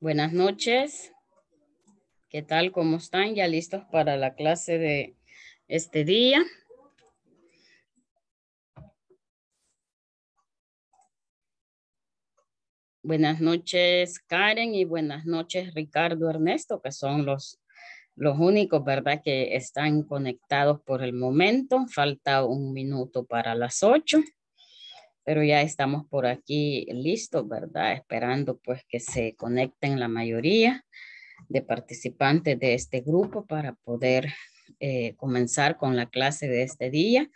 Buenas noches. ¿Qué tal? ¿Cómo están? ¿Ya listos para la clase de este día? Buenas noches, Karen, y buenas noches, Ricardo, Ernesto, que son los, los únicos, ¿verdad?, que están conectados por el momento. Falta un minuto para las ocho pero ya estamos por aquí listos, ¿verdad? Esperando pues que se conecten la mayoría de participantes de este grupo para poder eh, comenzar con la clase de este día.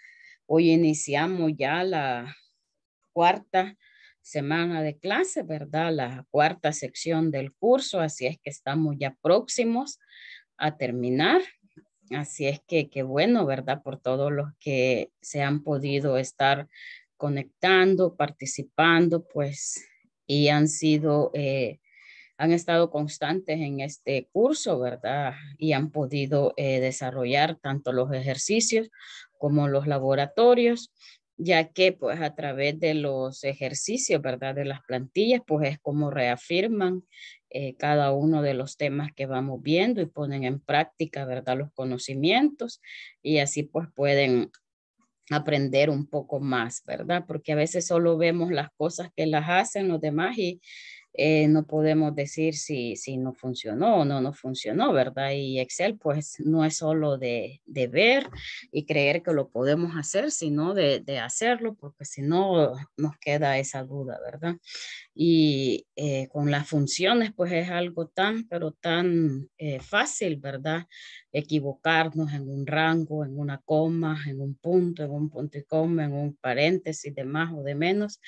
Hoy iniciamos ya la cuarta semana de clase, ¿verdad? La cuarta sección del curso, así es que estamos ya próximos a terminar. Así es que qué bueno, ¿verdad? Por todos los que se han podido estar conectando, participando, pues, y han sido, eh, han estado constantes en este curso, ¿verdad? Y han podido eh, desarrollar tanto los ejercicios como los laboratorios, ya que pues a través de los ejercicios, ¿verdad? De las plantillas, pues es como reafirman eh, cada uno de los temas que vamos viendo y ponen en práctica, ¿verdad? Los conocimientos y así pues pueden aprender un poco más, ¿verdad? Porque a veces solo vemos las cosas que las hacen los demás y eh, no podemos decir si, si no funcionó o no, no funcionó, ¿verdad? Y Excel pues no es solo de, de ver y creer que lo podemos hacer, sino de, de, hacerlo, porque si no nos queda esa duda, ¿verdad? Y eh, con las funciones pues es algo tan, pero tan eh, fácil, ¿verdad? Equivocarnos en un rango, en una coma, en un punto, en un punto y coma, en un paréntesis de más o de menos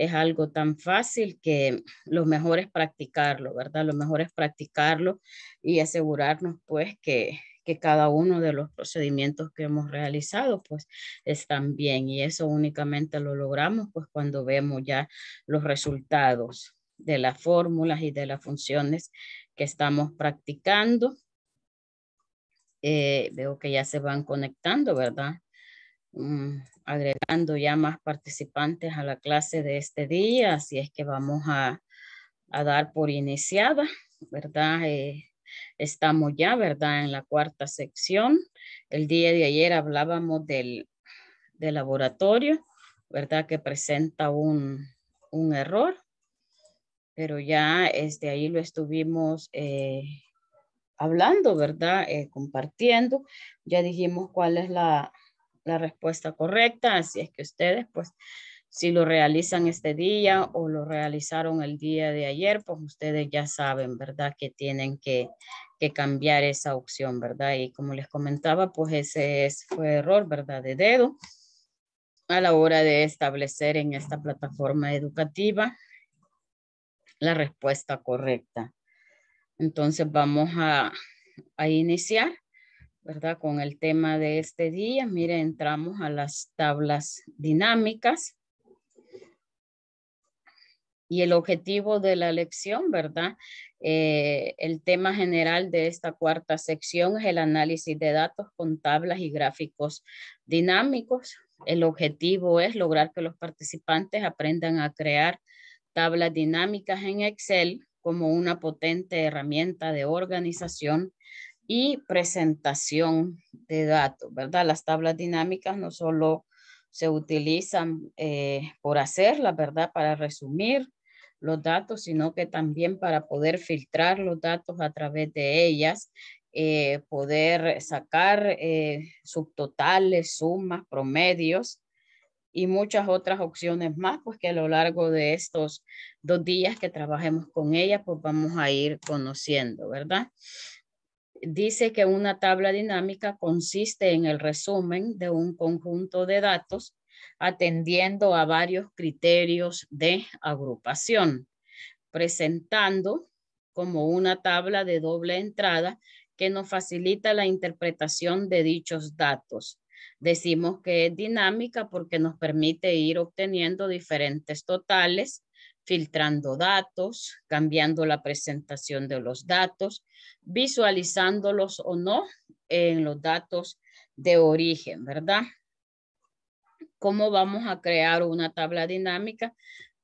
es algo tan fácil que lo mejor es practicarlo, ¿verdad? Lo mejor es practicarlo y asegurarnos pues que, cada uno de los procedimientos que hemos realizado pues están bien y eso únicamente lo logramos pues cuando vemos ya los resultados de las fórmulas y de las funciones que estamos practicando. Eh, veo que ya se van conectando, ¿verdad? Mm, agregando ya más participantes a la clase de este día, así es que vamos a, dar por iniciada, ¿verdad? Eh, estamos ya, ¿verdad? En la cuarta sección. El día de ayer hablábamos del, laboratorio, ¿verdad? Que presenta un, error, pero ya este, ahí lo estuvimos eh, hablando, ¿verdad? Eh, compartiendo. Ya dijimos cuál es la, la respuesta correcta, así es que ustedes, pues, si lo realizan este día o lo realizaron el día de ayer, pues ustedes ya saben, ¿verdad? Que tienen que, cambiar esa opción, ¿verdad? Y como les comentaba, pues ese es, fue error, ¿verdad? De dedo a la hora de establecer en esta plataforma educativa la respuesta correcta. Entonces vamos a iniciar. ¿verdad? Con el tema de este día, mire, entramos a las tablas dinámicas. Y el objetivo de la lección, ¿verdad? Eh, el tema general de esta cuarta sección es el análisis de datos con tablas y gráficos dinámicos. El objetivo es lograr que los participantes aprendan a crear tablas dinámicas en Excel como una potente herramienta de organización y presentación de datos, ¿verdad? Las tablas dinámicas no solo se utilizan eh, por por la ¿verdad? Para resumir los datos, sino que también para poder filtrar los datos a través de ellas, eh, poder sacar eh, subtotales, sumas, promedios y muchas otras opciones más, pues que a lo largo de estos dos días que trabajemos con ellas, pues vamos a ir conociendo, ¿verdad? dice que una tabla dinámica consiste en el resumen de un conjunto de datos atendiendo a varios criterios de agrupación, presentando como una tabla de doble entrada que nos facilita la interpretación de dichos datos. Decimos que es dinámica porque nos permite ir obteniendo diferentes totales filtrando datos, cambiando la presentación de los datos, visualizándolos o no en los datos de origen, ¿verdad? ¿Cómo vamos a crear una tabla dinámica?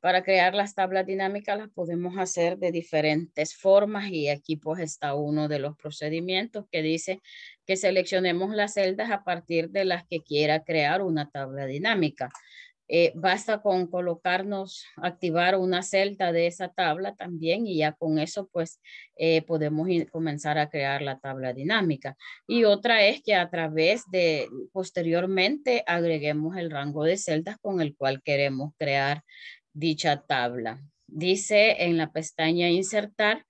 Para crear las tablas dinámicas las podemos hacer de diferentes formas y aquí pues está uno de los procedimientos que dice que seleccionemos las celdas a partir de las que quiera crear una tabla dinámica. Eh, basta con colocarnos, activar una celda de esa tabla también y ya con eso pues eh, podemos comenzar a crear la tabla dinámica. Y otra es que a través de posteriormente agreguemos el rango de celdas con el cual queremos crear dicha tabla. Dice en la pestaña insertar,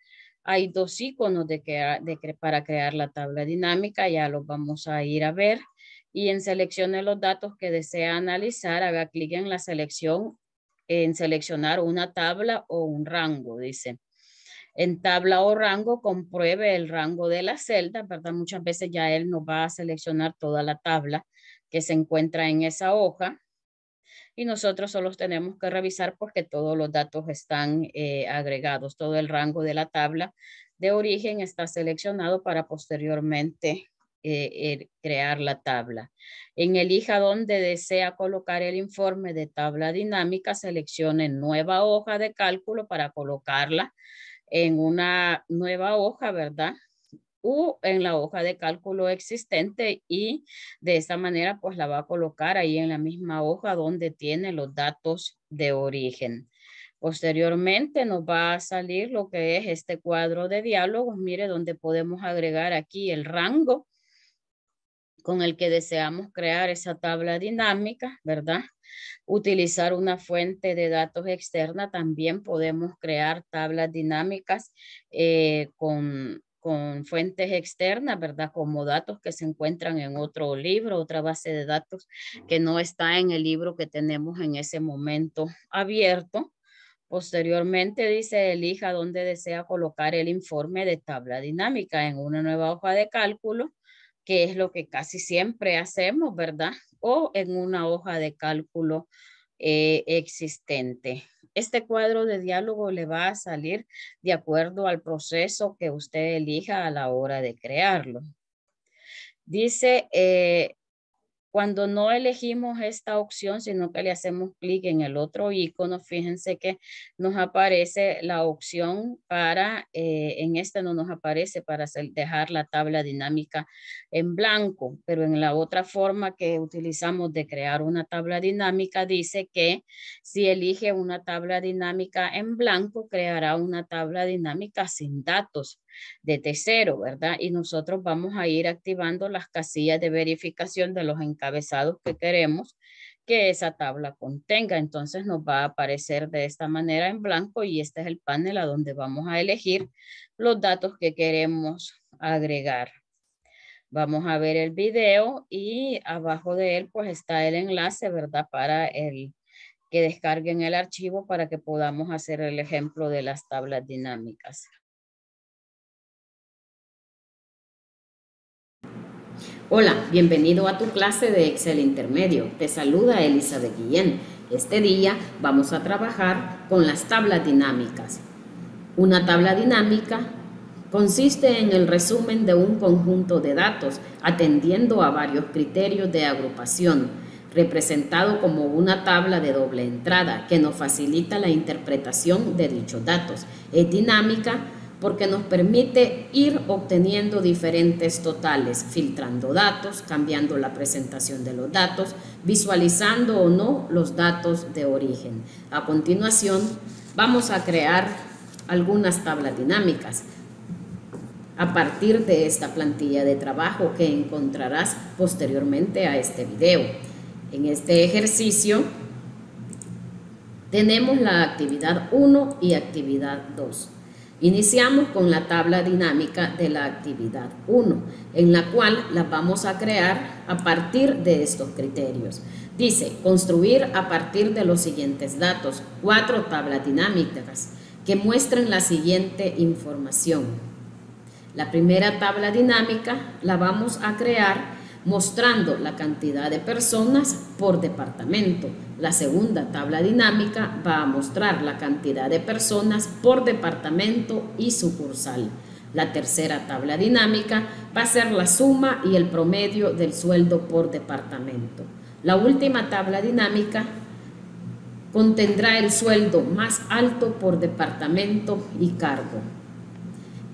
hay dos iconos de, de para crear la tabla dinámica, ya los vamos a ir a ver y en seleccione los datos que desea analizar, haga clic en la selección, en seleccionar una tabla o un rango, dice. En tabla o rango, compruebe el rango de la celda, ¿verdad? Muchas veces ya él nos va a seleccionar toda la tabla que se encuentra en esa hoja y nosotros solo tenemos que revisar porque todos los datos están eh, agregados, todo el rango de la tabla de origen está seleccionado para posteriormente eh, er, crear la tabla. En elija donde desea colocar el informe de tabla dinámica, seleccione nueva hoja de cálculo para colocarla en una nueva hoja, ¿verdad? U en la hoja de cálculo existente y de esa manera pues la va a colocar ahí en la misma hoja donde tiene los datos de origen. Posteriormente nos va a salir lo que es este cuadro de diálogos, mire donde podemos agregar aquí el rango con el que deseamos crear esa tabla dinámica, ¿verdad? Utilizar una fuente de datos externa, también podemos crear tablas dinámicas eh, con, con fuentes externas, ¿verdad? Como datos que se encuentran en otro libro, otra base de datos que no está en el libro que tenemos en ese momento abierto. Posteriormente dice, elija dónde desea colocar el informe de tabla dinámica en una nueva hoja de cálculo que es lo que casi siempre hacemos, ¿verdad? O en una hoja de cálculo eh, existente. Este cuadro de diálogo le va a salir de acuerdo al proceso que usted elija a la hora de crearlo. Dice, eh, cuando no elegimos esta opción, sino que le hacemos clic en el otro icono, fíjense que nos aparece la opción para, eh, en esta no nos aparece para dejar la tabla dinámica en blanco, pero en la otra forma que utilizamos de crear una tabla dinámica, dice que si elige una tabla dinámica en blanco, creará una tabla dinámica sin datos t cero, ¿verdad? Y nosotros vamos a ir activando las casillas de verificación de los encabezados que queremos que esa tabla contenga. Entonces nos va a aparecer de esta manera en blanco y este es el panel a donde vamos a elegir los datos que queremos agregar. Vamos a ver el video y abajo de él pues está el enlace, ¿verdad? Para el que descarguen el archivo para que podamos hacer el ejemplo de las tablas dinámicas. Hola, bienvenido a tu clase de Excel Intermedio. Te saluda Elizabeth Guillén. Este día vamos a trabajar con las tablas dinámicas. Una tabla dinámica consiste en el resumen de un conjunto de datos atendiendo a varios criterios de agrupación, representado como una tabla de doble entrada que nos facilita la interpretación de dichos datos. Es dinámica porque nos permite ir obteniendo diferentes totales, filtrando datos, cambiando la presentación de los datos, visualizando o no los datos de origen. A continuación, vamos a crear algunas tablas dinámicas a partir de esta plantilla de trabajo que encontrarás posteriormente a este video. En este ejercicio tenemos la actividad 1 y actividad 2. Iniciamos con la tabla dinámica de la actividad 1, en la cual la vamos a crear a partir de estos criterios. Dice, construir a partir de los siguientes datos, cuatro tablas dinámicas que muestren la siguiente información. La primera tabla dinámica la vamos a crear mostrando la cantidad de personas por departamento. La segunda tabla dinámica va a mostrar la cantidad de personas por departamento y sucursal. La tercera tabla dinámica va a ser la suma y el promedio del sueldo por departamento. La última tabla dinámica contendrá el sueldo más alto por departamento y cargo.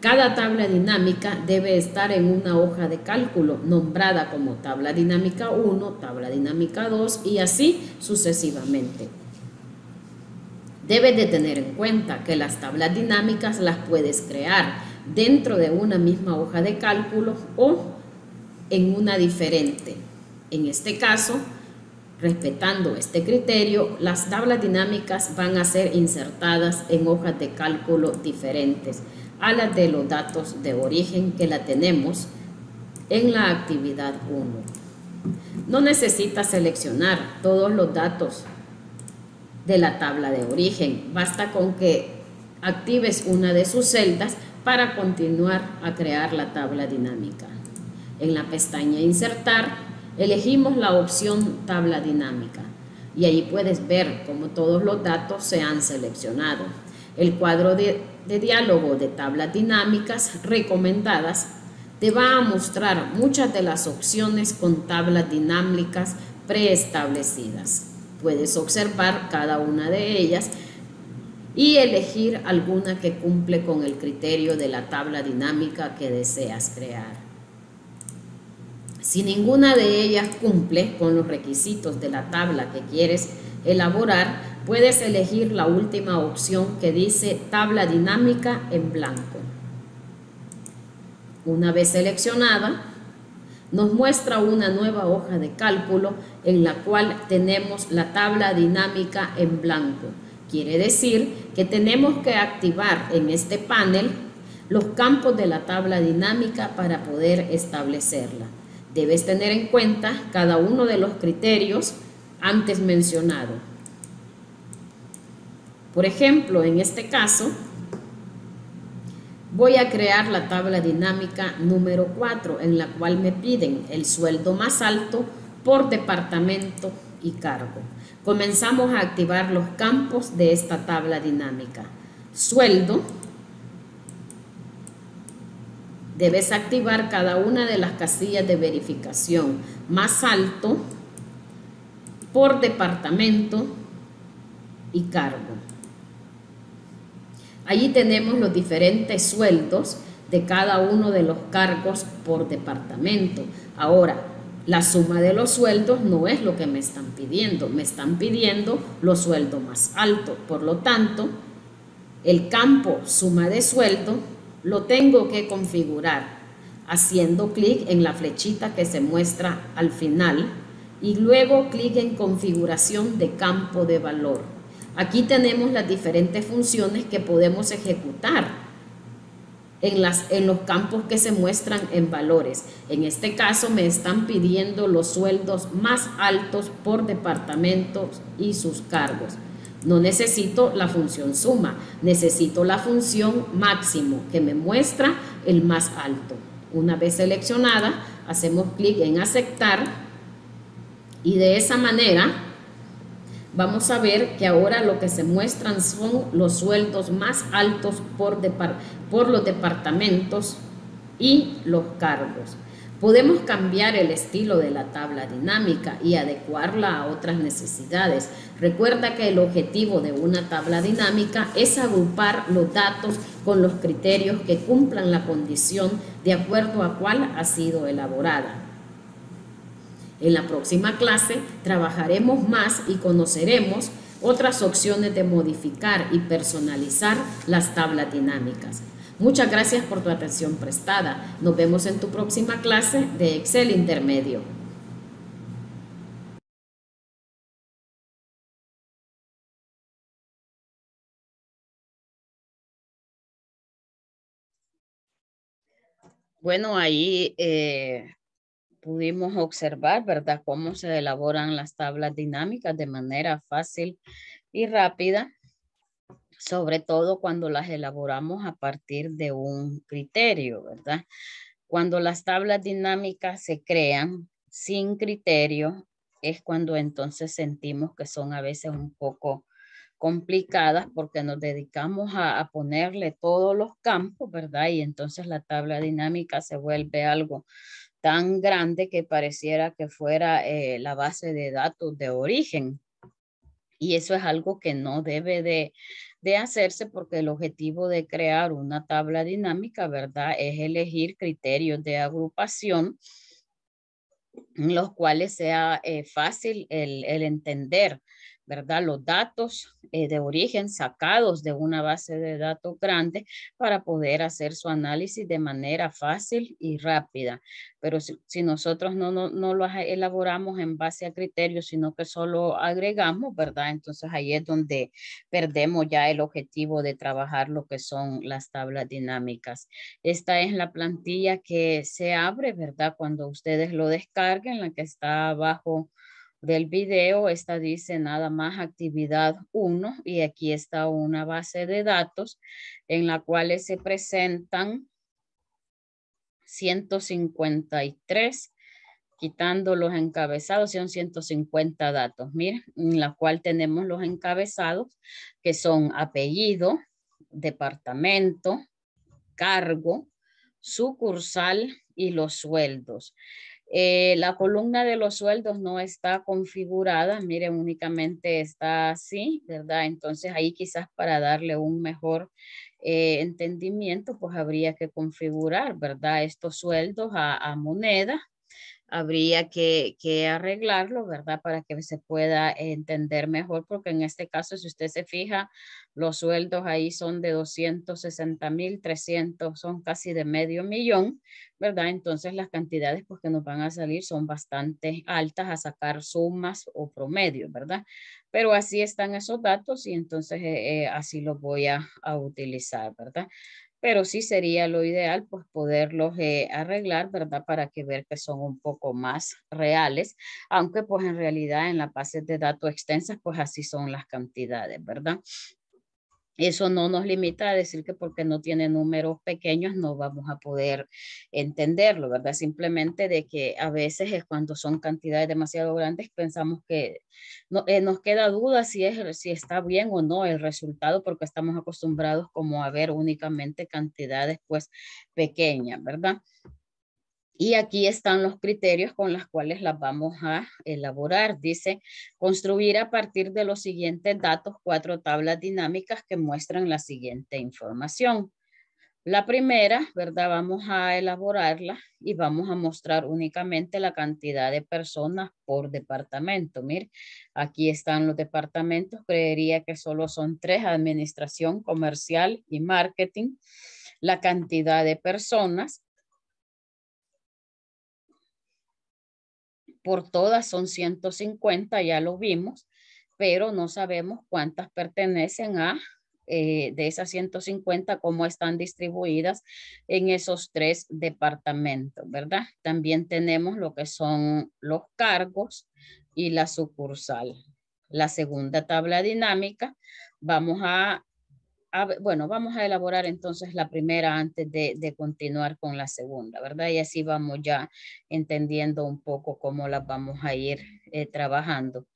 Cada tabla dinámica debe estar en una hoja de cálculo nombrada como tabla dinámica 1, tabla dinámica 2 y así sucesivamente. Debes de tener en cuenta que las tablas dinámicas las puedes crear dentro de una misma hoja de cálculo o en una diferente. En este caso, Respetando este criterio, las tablas dinámicas van a ser insertadas en hojas de cálculo diferentes a la de los datos de origen que la tenemos en la actividad 1. No necesitas seleccionar todos los datos de la tabla de origen, basta con que actives una de sus celdas para continuar a crear la tabla dinámica. En la pestaña Insertar, elegimos la opción Tabla dinámica y ahí puedes ver cómo todos los datos se han seleccionado. El cuadro de de diálogo de tablas dinámicas recomendadas te va a mostrar muchas de las opciones con tablas dinámicas preestablecidas. Puedes observar cada una de ellas y elegir alguna que cumple con el criterio de la tabla dinámica que deseas crear. Si ninguna de ellas cumple con los requisitos de la tabla que quieres elaborar, puedes elegir la última opción que dice tabla dinámica en blanco. Una vez seleccionada, nos muestra una nueva hoja de cálculo en la cual tenemos la tabla dinámica en blanco. Quiere decir que tenemos que activar en este panel los campos de la tabla dinámica para poder establecerla. Debes tener en cuenta cada uno de los criterios antes mencionados. Por ejemplo, en este caso, voy a crear la tabla dinámica número 4, en la cual me piden el sueldo más alto por departamento y cargo. Comenzamos a activar los campos de esta tabla dinámica. Sueldo. Debes activar cada una de las casillas de verificación. Más alto, por departamento y cargo. Allí tenemos los diferentes sueldos de cada uno de los cargos por departamento. Ahora, la suma de los sueldos no es lo que me están pidiendo, me están pidiendo los sueldos más altos. Por lo tanto, el campo suma de sueldo lo tengo que configurar haciendo clic en la flechita que se muestra al final y luego clic en configuración de campo de valor. Aquí tenemos las diferentes funciones que podemos ejecutar en, los campos que se muestran en valores. En este caso me están pidiendo los sueldos más altos por departamentos y sus cargos. No necesito la función suma, necesito la función máximo que me muestra el más alto. Una vez seleccionada, hacemos clic en aceptar y de esa manera vamos a ver que ahora lo que se muestran son los sueldos más altos por, por, los departamentos y los cargos. Podemos cambiar el estilo de la tabla dinámica y adecuarla a otras necesidades. Recuerda que el objetivo de una tabla dinámica es agrupar los datos con los criterios que cumplan la condición de acuerdo a cuál ha sido elaborada. En la próxima clase trabajaremos más y conoceremos otras opciones de modificar y personalizar las tablas dinámicas. Muchas gracias por tu atención prestada. Nos vemos en tu próxima clase de Excel Intermedio. Bueno, ahí eh, pudimos observar, ¿verdad?, cómo se elaboran las tablas dinámicas de manera fácil y rápida, sobre todo cuando las elaboramos a partir de un criterio, ¿verdad? Cuando las tablas dinámicas se crean sin criterio, es cuando entonces sentimos que son a veces un poco complicadas porque nos dedicamos a, ponerle todos los campos, ¿verdad? Y entonces la tabla dinámica se vuelve algo tan grande que pareciera que fuera eh, la base de datos de origen. Y eso es algo que no debe de, hacerse porque el objetivo de crear una tabla dinámica, ¿verdad? Es elegir criterios de agrupación en los cuales sea eh, fácil el, el entender ¿verdad? Los datos eh, de origen sacados de una base de datos grande para poder hacer su análisis de manera fácil y rápida. Pero si, nosotros no, no, lo elaboramos en base a criterios, sino que solo agregamos, ¿verdad? Entonces ahí es donde perdemos ya el objetivo de trabajar lo que son las tablas dinámicas. Esta es la plantilla que se abre, ¿verdad? Cuando ustedes lo descarguen, la que está abajo del video, esta dice nada más actividad 1 y aquí está una base de datos en la cual se presentan 153, quitando los encabezados, son 150 datos, miren, en la cual tenemos los encabezados que son apellido, departamento, cargo, sucursal y los sueldos. Eh, la columna de los sueldos no está configurada, miren, únicamente está así, ¿verdad? Entonces ahí quizás para darle un mejor eh, entendimiento, pues habría que configurar, ¿verdad? Estos sueldos a, a moneda habría que, arreglarlo, ¿verdad? Para que se pueda entender mejor, porque en este caso, si usted se fija, los sueldos ahí son de 260 mil, 300, son casi de medio millón, ¿verdad? Entonces las cantidades pues, que nos van a salir son bastante altas a sacar sumas o promedio, ¿verdad? Pero así están esos datos y entonces eh, eh, así los voy a, a utilizar, ¿verdad? pero sí sería lo ideal pues poderlos eh, arreglar, ¿verdad? Para que ver que son un poco más reales, aunque pues en realidad en las bases de datos extensas pues así son las cantidades, ¿verdad? Eso no nos limita a decir que porque no tiene números pequeños no vamos a poder entenderlo, ¿verdad? Simplemente de que a veces es cuando son cantidades demasiado grandes pensamos que eh, nos queda duda si, es, si está bien o no el resultado porque estamos acostumbrados como a ver únicamente cantidades pues pequeñas, ¿verdad? Y aquí están los criterios con los cuales las vamos a elaborar. Dice, construir a partir de los siguientes datos cuatro tablas dinámicas que muestran la siguiente información. La primera, ¿verdad? Vamos a elaborarla y vamos a mostrar únicamente la cantidad de personas por departamento. mir aquí están los departamentos. Creería que solo son tres, administración, comercial y marketing. La cantidad de personas por todas son 150, ya lo vimos, pero no sabemos cuántas pertenecen a eh, de esas 150, cómo están distribuidas en esos tres departamentos, ¿verdad? También tenemos lo que son los cargos y la sucursal. La segunda tabla dinámica, vamos a bueno, vamos a elaborar entonces la primera antes de, continuar con la segunda, ¿verdad? Y así vamos ya entendiendo un poco cómo las vamos a ir eh, trabajando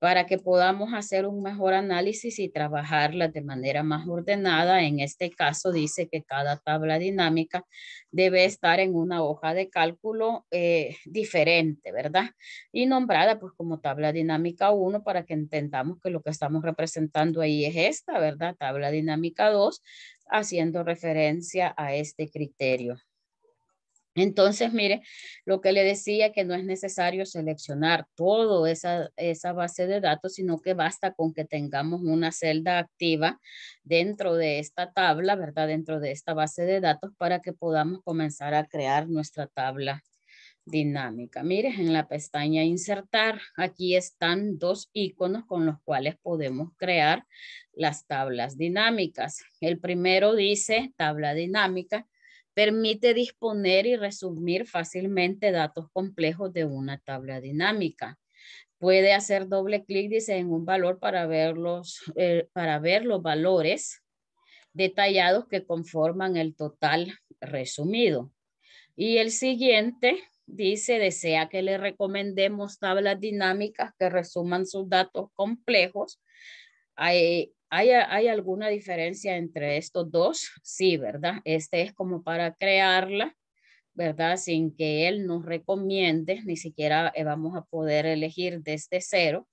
para que podamos hacer un mejor análisis y trabajarla de manera más ordenada. En este caso dice que cada tabla dinámica debe estar en una hoja de cálculo eh, diferente, ¿verdad? Y nombrada pues como tabla dinámica 1 para que entendamos que lo que estamos representando ahí es esta, ¿verdad? Tabla dinámica 2, haciendo referencia a este criterio. Entonces, mire, lo que le decía que no es necesario seleccionar toda esa, esa, base de datos, sino que basta con que tengamos una celda activa dentro de esta tabla, ¿verdad? Dentro de esta base de datos para que podamos comenzar a crear nuestra tabla dinámica. Mire, en la pestaña insertar, aquí están dos iconos con los cuales podemos crear las tablas dinámicas. El primero dice tabla dinámica Permite disponer y resumir fácilmente datos complejos de una tabla dinámica. Puede hacer doble clic, dice, en un valor para ver los, eh, para ver los valores detallados que conforman el total resumido. Y el siguiente dice, desea que le recomendemos tablas dinámicas que resuman sus datos complejos. Eh, ¿Hay, alguna diferencia entre estos dos? Sí, ¿verdad? Este es como para crearla, ¿verdad? Sin que él nos recomiende, ni siquiera eh, vamos a poder elegir desde cero,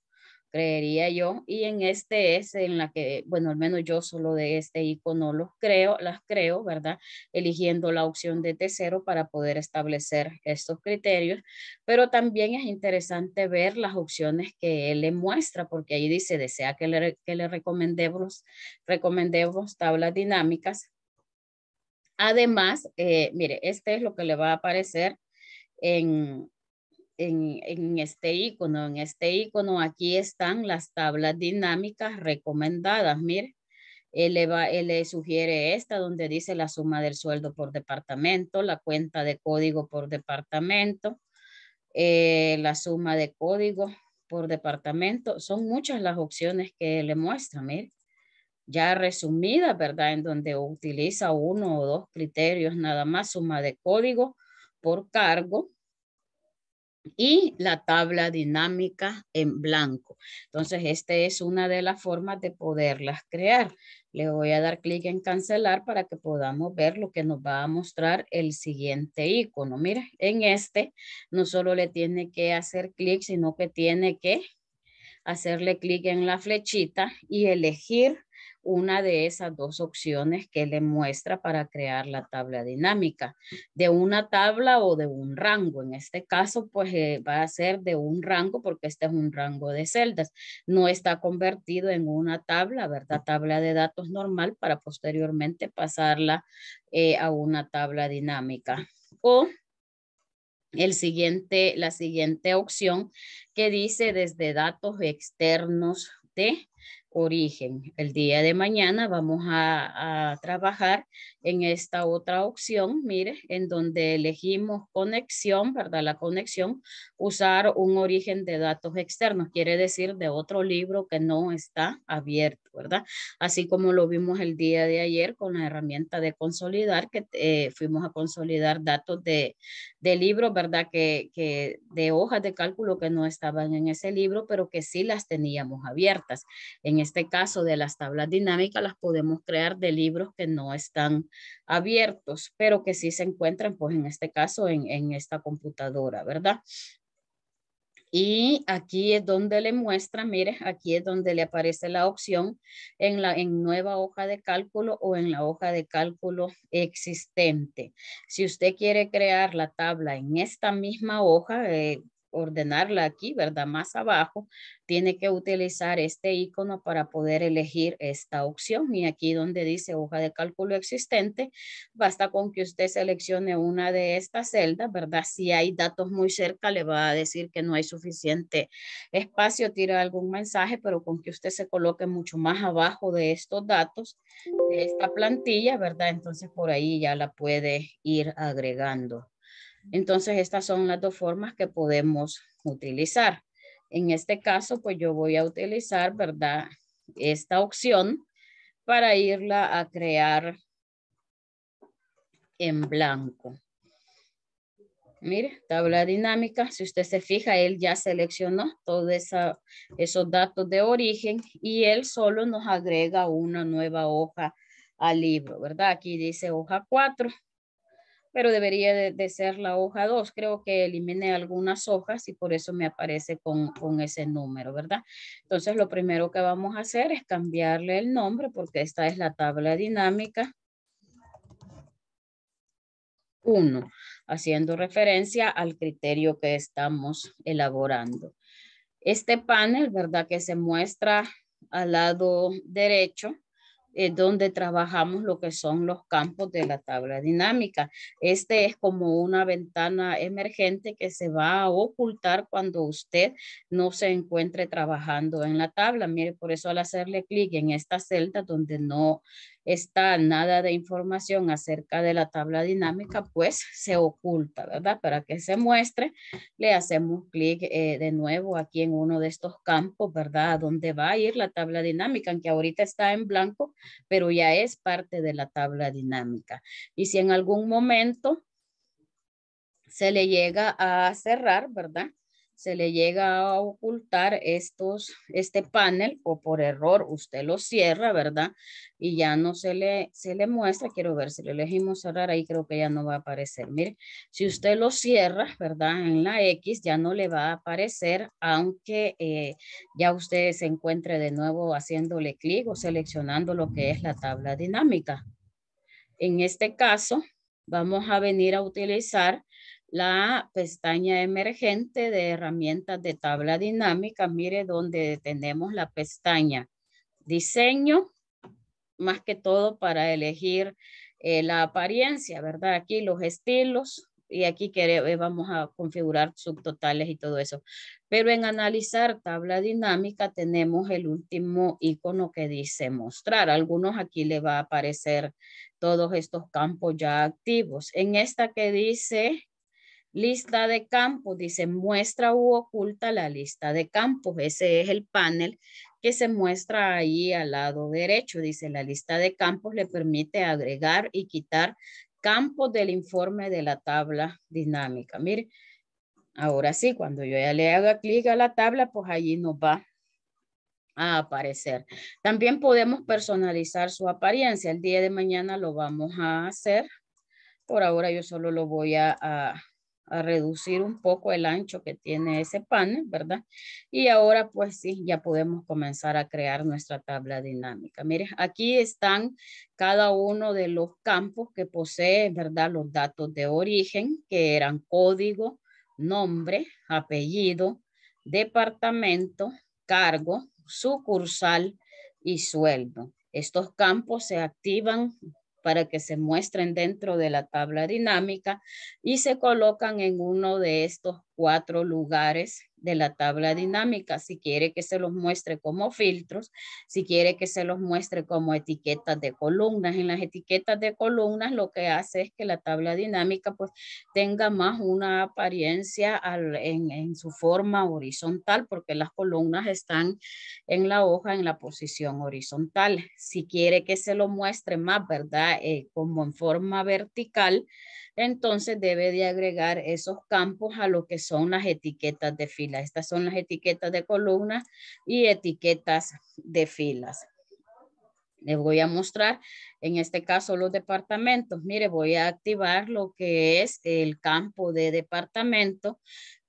creería yo, y en este es en la que, bueno, al menos yo solo de este icono los creo, las creo, ¿verdad? Eligiendo la opción de t para poder establecer estos criterios, pero también es interesante ver las opciones que él le muestra, porque ahí dice, desea que le, que le recomendemos, tablas dinámicas. Además, eh, mire, este es lo que le va a aparecer en, en, este icono. En este icono aquí están las tablas dinámicas recomendadas. Mire, él le, sugiere esta donde dice la suma del sueldo por departamento, la cuenta de código por departamento, eh, la suma de código por departamento. Son muchas las opciones que le muestra, mire ya resumida, ¿verdad? En donde utiliza uno o dos criterios nada más, suma de código por cargo, y la tabla dinámica en blanco. Entonces, esta es una de las formas de poderlas crear. Le voy a dar clic en cancelar para que podamos ver lo que nos va a mostrar el siguiente icono. Mira, en este no solo le tiene que hacer clic, sino que tiene que hacerle clic en la flechita y elegir una de esas dos opciones que le muestra para crear la tabla dinámica, de una tabla o de un rango. En este caso, pues eh, va a ser de un rango porque este es un rango de celdas. No está convertido en una tabla, ¿verdad? Tabla de datos normal para posteriormente pasarla eh, a una tabla dinámica. O el siguiente, la siguiente opción que dice desde datos externos de origen. El día de mañana vamos a, trabajar en esta otra opción, mire, en donde elegimos conexión, ¿verdad? La conexión, usar un origen de datos externos, quiere decir de otro libro que no está abierto, ¿verdad? Así como lo vimos el día de ayer con la herramienta de consolidar, que eh, fuimos a consolidar datos de, de libros, ¿verdad? Que, de hojas de cálculo que no estaban en ese libro, pero que sí las teníamos abiertas en este caso de las tablas dinámicas, las podemos crear de libros que no están abiertos, pero que sí se encuentran, pues en este caso, en, esta computadora, ¿verdad? Y aquí es donde le muestra, mire, aquí es donde le aparece la opción en la en nueva hoja de cálculo o en la hoja de cálculo existente. Si usted quiere crear la tabla en esta misma hoja, eh, ordenarla aquí, ¿verdad? Más abajo, tiene que utilizar este icono para poder elegir esta opción. Y aquí donde dice hoja de cálculo existente, basta con que usted seleccione una de estas celdas, ¿verdad? Si hay datos muy cerca, le va a decir que no hay suficiente espacio, tira algún mensaje, pero con que usted se coloque mucho más abajo de estos datos, de esta plantilla, ¿verdad? Entonces por ahí ya la puede ir agregando. Entonces, estas son las dos formas que podemos utilizar. En este caso, pues yo voy a utilizar, ¿verdad? Esta opción para irla a crear en blanco. Mire, tabla dinámica, si usted se fija, él ya seleccionó todos esos datos de origen y él solo nos agrega una nueva hoja al libro, ¿verdad? Aquí dice hoja 4 pero debería de, ser la hoja 2. Creo que eliminé algunas hojas y por eso me aparece con, con, ese número, ¿verdad? Entonces lo primero que vamos a hacer es cambiarle el nombre porque esta es la tabla dinámica 1, haciendo referencia al criterio que estamos elaborando. Este panel, ¿verdad? Que se muestra al lado derecho, donde trabajamos lo que son los campos de la tabla dinámica. Este es como una ventana emergente que se va a ocultar cuando usted no se encuentre trabajando en la tabla. Mire, por eso al hacerle clic en esta celda donde no está nada de información acerca de la tabla dinámica, pues se oculta, ¿verdad? Para que se muestre, le hacemos clic eh, de nuevo aquí en uno de estos campos, ¿verdad? A donde va a ir la tabla dinámica, aunque ahorita está en blanco, pero ya es parte de la tabla dinámica. Y si en algún momento se le llega a cerrar, ¿verdad? se le llega a ocultar estos, este panel o por error usted lo cierra, ¿verdad? Y ya no se le, se le muestra, quiero ver si le elegimos cerrar, ahí creo que ya no va a aparecer. Mire, si usted lo cierra, ¿verdad? En la X ya no le va a aparecer, aunque eh, ya usted se encuentre de nuevo haciéndole clic o seleccionando lo que es la tabla dinámica. En este caso, vamos a venir a utilizar la pestaña emergente de herramientas de tabla dinámica, mire donde tenemos la pestaña diseño, más que todo para elegir eh, la apariencia, ¿verdad? Aquí los estilos y aquí que eh, vamos a configurar subtotales y todo eso. Pero en analizar tabla dinámica tenemos el último icono que dice mostrar. Algunos aquí le va a aparecer todos estos campos ya activos. En esta que dice Lista de campos, dice muestra u oculta la lista de campos. Ese es el panel que se muestra ahí al lado derecho. Dice la lista de campos le permite agregar y quitar campos del informe de la tabla dinámica. Mire, ahora sí, cuando yo ya le haga clic a la tabla, pues allí nos va a aparecer. También podemos personalizar su apariencia. El día de mañana lo vamos a hacer. Por ahora yo solo lo voy a, a reducir un poco el ancho que tiene ese panel, ¿verdad? Y ahora pues sí, ya podemos comenzar a crear nuestra tabla dinámica. Miren, aquí están cada uno de los campos que posee, ¿verdad? Los datos de origen, que eran código, nombre, apellido, departamento, cargo, sucursal y sueldo. Estos campos se activan para que se muestren dentro de la tabla dinámica y se colocan en uno de estos cuatro lugares de la tabla dinámica, si quiere que se los muestre como filtros, si quiere que se los muestre como etiquetas de columnas. En las etiquetas de columnas lo que hace es que la tabla dinámica pues tenga más una apariencia en, su forma horizontal porque las columnas están en la hoja en la posición horizontal. Si quiere que se lo muestre más, ¿verdad? Eh, como en forma vertical, entonces debe de agregar esos campos a lo que son las etiquetas de fila. Estas son las etiquetas de columnas y etiquetas de filas. Les voy a mostrar, en este caso, los departamentos. Mire, voy a activar lo que es el campo de departamento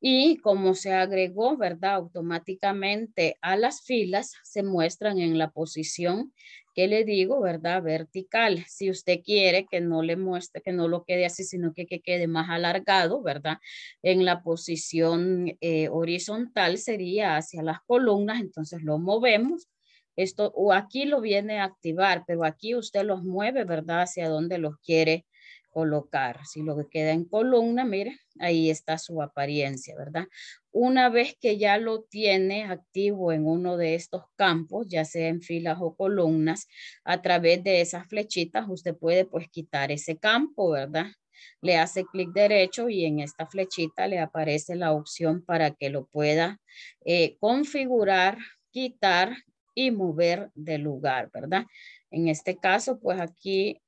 y como se agregó, ¿verdad? Automáticamente a las filas se muestran en la posición le digo, verdad? Vertical. Si usted quiere que no le muestre, que no lo quede así, sino que, quede más alargado, ¿verdad? En la posición eh, horizontal sería hacia las columnas, entonces lo movemos. Esto o aquí lo viene a activar, pero aquí usted los mueve, ¿verdad? Hacia donde los quiere colocar. Si lo que queda en columna, mire, ahí está su apariencia, ¿verdad? Una vez que ya lo tiene activo en uno de estos campos, ya sea en filas o columnas, a través de esas flechitas usted puede pues quitar ese campo, ¿verdad? Le hace clic derecho y en esta flechita le aparece la opción para que lo pueda eh, configurar, quitar y mover de lugar, ¿verdad? En este caso, pues aquí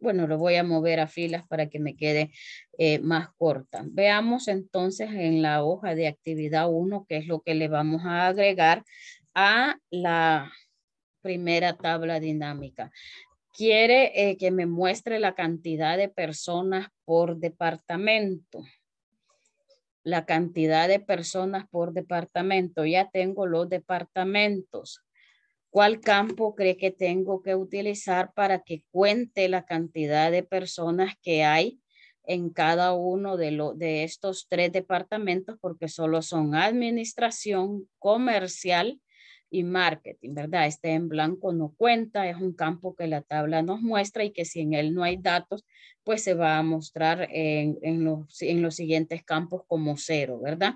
bueno, lo voy a mover a filas para que me quede eh, más corta. Veamos entonces en la hoja de actividad 1 qué es lo que le vamos a agregar a la primera tabla dinámica. Quiere eh, que me muestre la cantidad de personas por departamento. La cantidad de personas por departamento. Ya tengo los departamentos. ¿Cuál campo cree que tengo que utilizar para que cuente la cantidad de personas que hay en cada uno de, de estos tres departamentos? Porque solo son administración, comercial y marketing, ¿verdad? Este en blanco no cuenta, es un campo que la tabla nos muestra y que si en él no hay datos, pues se va a mostrar en los, en los siguientes campos como cero, ¿verdad?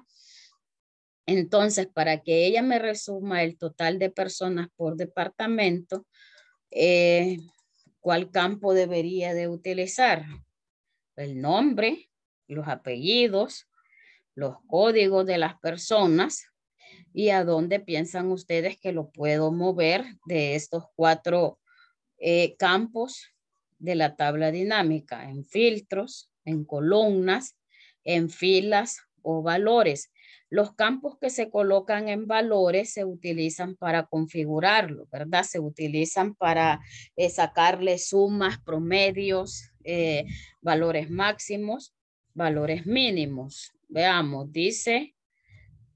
Entonces, para que ella me resuma el total de personas por departamento, eh, ¿cuál campo debería de utilizar? El nombre, los apellidos, los códigos de las personas y a dónde piensan ustedes que lo puedo mover de estos cuatro eh, campos de la tabla dinámica, en filtros, en columnas, en filas o valores. Los campos que se colocan en valores se utilizan para configurarlo, ¿verdad? Se utilizan para eh, sacarle sumas, promedios, eh, valores máximos, valores mínimos. Veamos, dice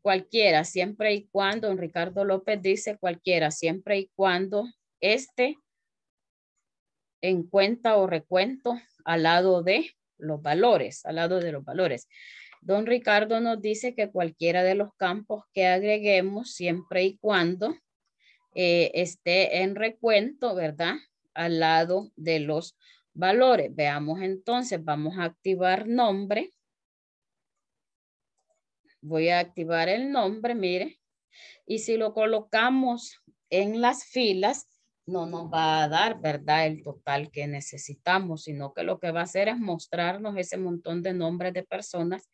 cualquiera, siempre y cuando, don Ricardo López dice cualquiera, siempre y cuando este en cuenta o recuento al lado de los valores, al lado de los valores. Don Ricardo nos dice que cualquiera de los campos que agreguemos, siempre y cuando eh, esté en recuento, ¿verdad? Al lado de los valores. Veamos entonces, vamos a activar nombre. Voy a activar el nombre, mire. Y si lo colocamos en las filas, no nos va a dar, ¿verdad? El total que necesitamos, sino que lo que va a hacer es mostrarnos ese montón de nombres de personas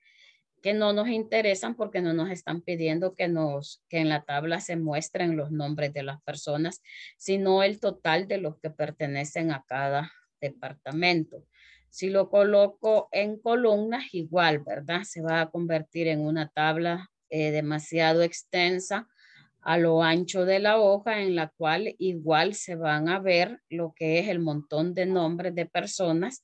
que no nos interesan porque no nos están pidiendo que, nos, que en la tabla se muestren los nombres de las personas, sino el total de los que pertenecen a cada departamento. Si lo coloco en columnas, igual, ¿verdad? Se va a convertir en una tabla eh, demasiado extensa a lo ancho de la hoja en la cual igual se van a ver lo que es el montón de nombres de personas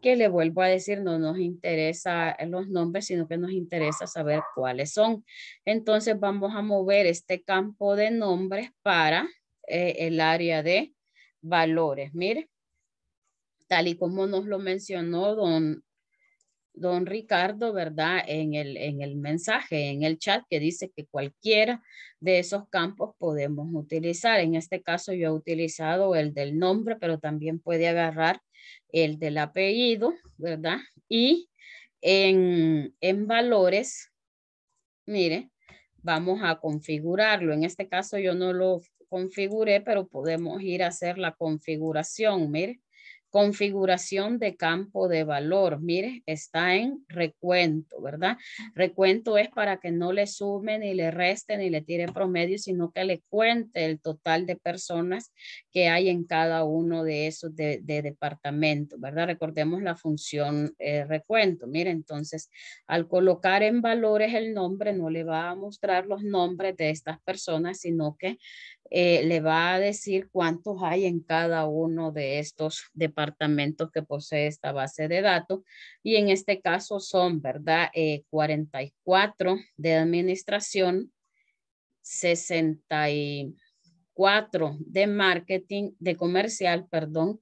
que le vuelvo a decir, no nos interesa los nombres, sino que nos interesa saber cuáles son. Entonces vamos a mover este campo de nombres para eh, el área de valores. Mire, tal y como nos lo mencionó don, don Ricardo, ¿verdad? En el, en el mensaje, en el chat, que dice que cualquiera de esos campos podemos utilizar. En este caso yo he utilizado el del nombre, pero también puede agarrar el del apellido, ¿verdad? Y en, en valores, mire, vamos a configurarlo. En este caso yo no lo configuré, pero podemos ir a hacer la configuración, mire configuración de campo de valor. Mire, está en recuento, ¿verdad? Recuento es para que no le sume, ni le resten ni le tire promedio, sino que le cuente el total de personas que hay en cada uno de esos de, departamento, departamentos, ¿verdad? Recordemos la función eh, recuento. Mire, entonces, al colocar en valores el nombre, no le va a mostrar los nombres de estas personas, sino que eh, le va a decir cuántos hay en cada uno de estos departamentos que posee esta base de datos. Y en este caso son, ¿verdad? 44 eh, de administración, 64 de marketing, de comercial, perdón,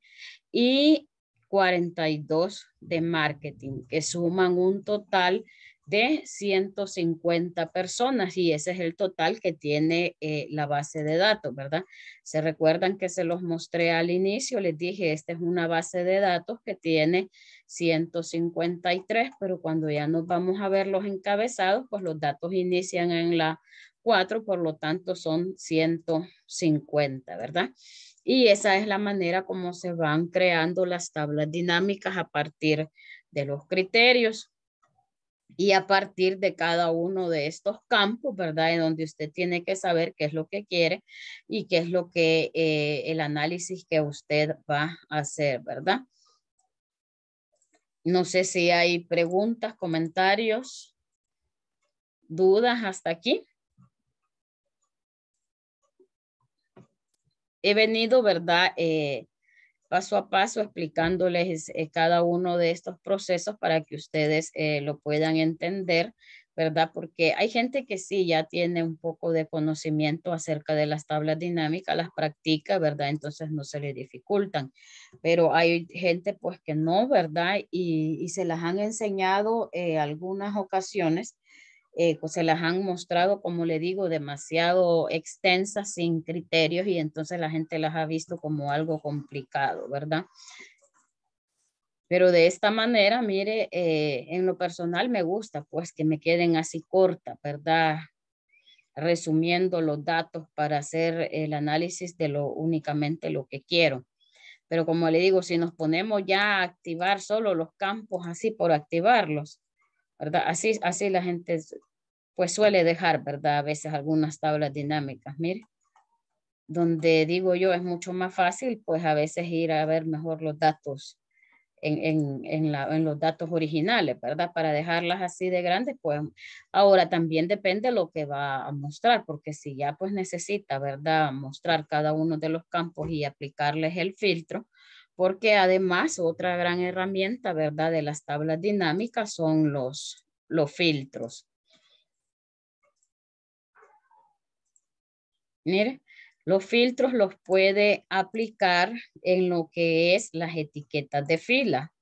y 42 de marketing, que suman un total de 150 personas y ese es el total que tiene eh, la base de datos, ¿verdad? Se recuerdan que se los mostré al inicio, les dije, esta es una base de datos que tiene 153, pero cuando ya nos vamos a ver los encabezados, pues los datos inician en la 4, por lo tanto son 150, ¿verdad? Y esa es la manera como se van creando las tablas dinámicas a partir de los criterios y a partir de cada uno de estos campos, ¿verdad? En donde usted tiene que saber qué es lo que quiere y qué es lo que eh, el análisis que usted va a hacer, ¿verdad? No sé si hay preguntas, comentarios, dudas hasta aquí. He venido, ¿verdad? Eh, paso a paso explicándoles eh, cada uno de estos procesos para que ustedes eh, lo puedan entender, ¿verdad? Porque hay gente que sí ya tiene un poco de conocimiento acerca de las tablas dinámicas, las practica, ¿verdad? Entonces no se le dificultan, pero hay gente pues que no, ¿verdad? Y, se las han enseñado eh, algunas ocasiones eh, pues, se las han mostrado, como le digo, demasiado extensas, sin criterios, y entonces la gente las ha visto como algo complicado, ¿verdad? Pero de esta manera, mire, eh, en lo personal me gusta, pues que me queden así corta, ¿verdad? Resumiendo los datos para hacer el análisis de lo únicamente lo que quiero. Pero como le digo, si nos ponemos ya a activar solo los campos así por activarlos, ¿verdad? Así, así la gente pues suele dejar, ¿verdad? A veces algunas tablas dinámicas, mire. Donde digo yo es mucho más fácil, pues a veces ir a ver mejor los datos en, en, en los datos originales, ¿verdad? Para dejarlas así de grandes, pues ahora también depende lo que va a mostrar, porque si ya pues necesita, ¿verdad? Mostrar cada uno de los campos y aplicarles el filtro, porque además otra gran herramienta, ¿verdad? De las tablas dinámicas son los, los filtros. Mire, los filtros los puede aplicar en lo que es las etiquetas de fila.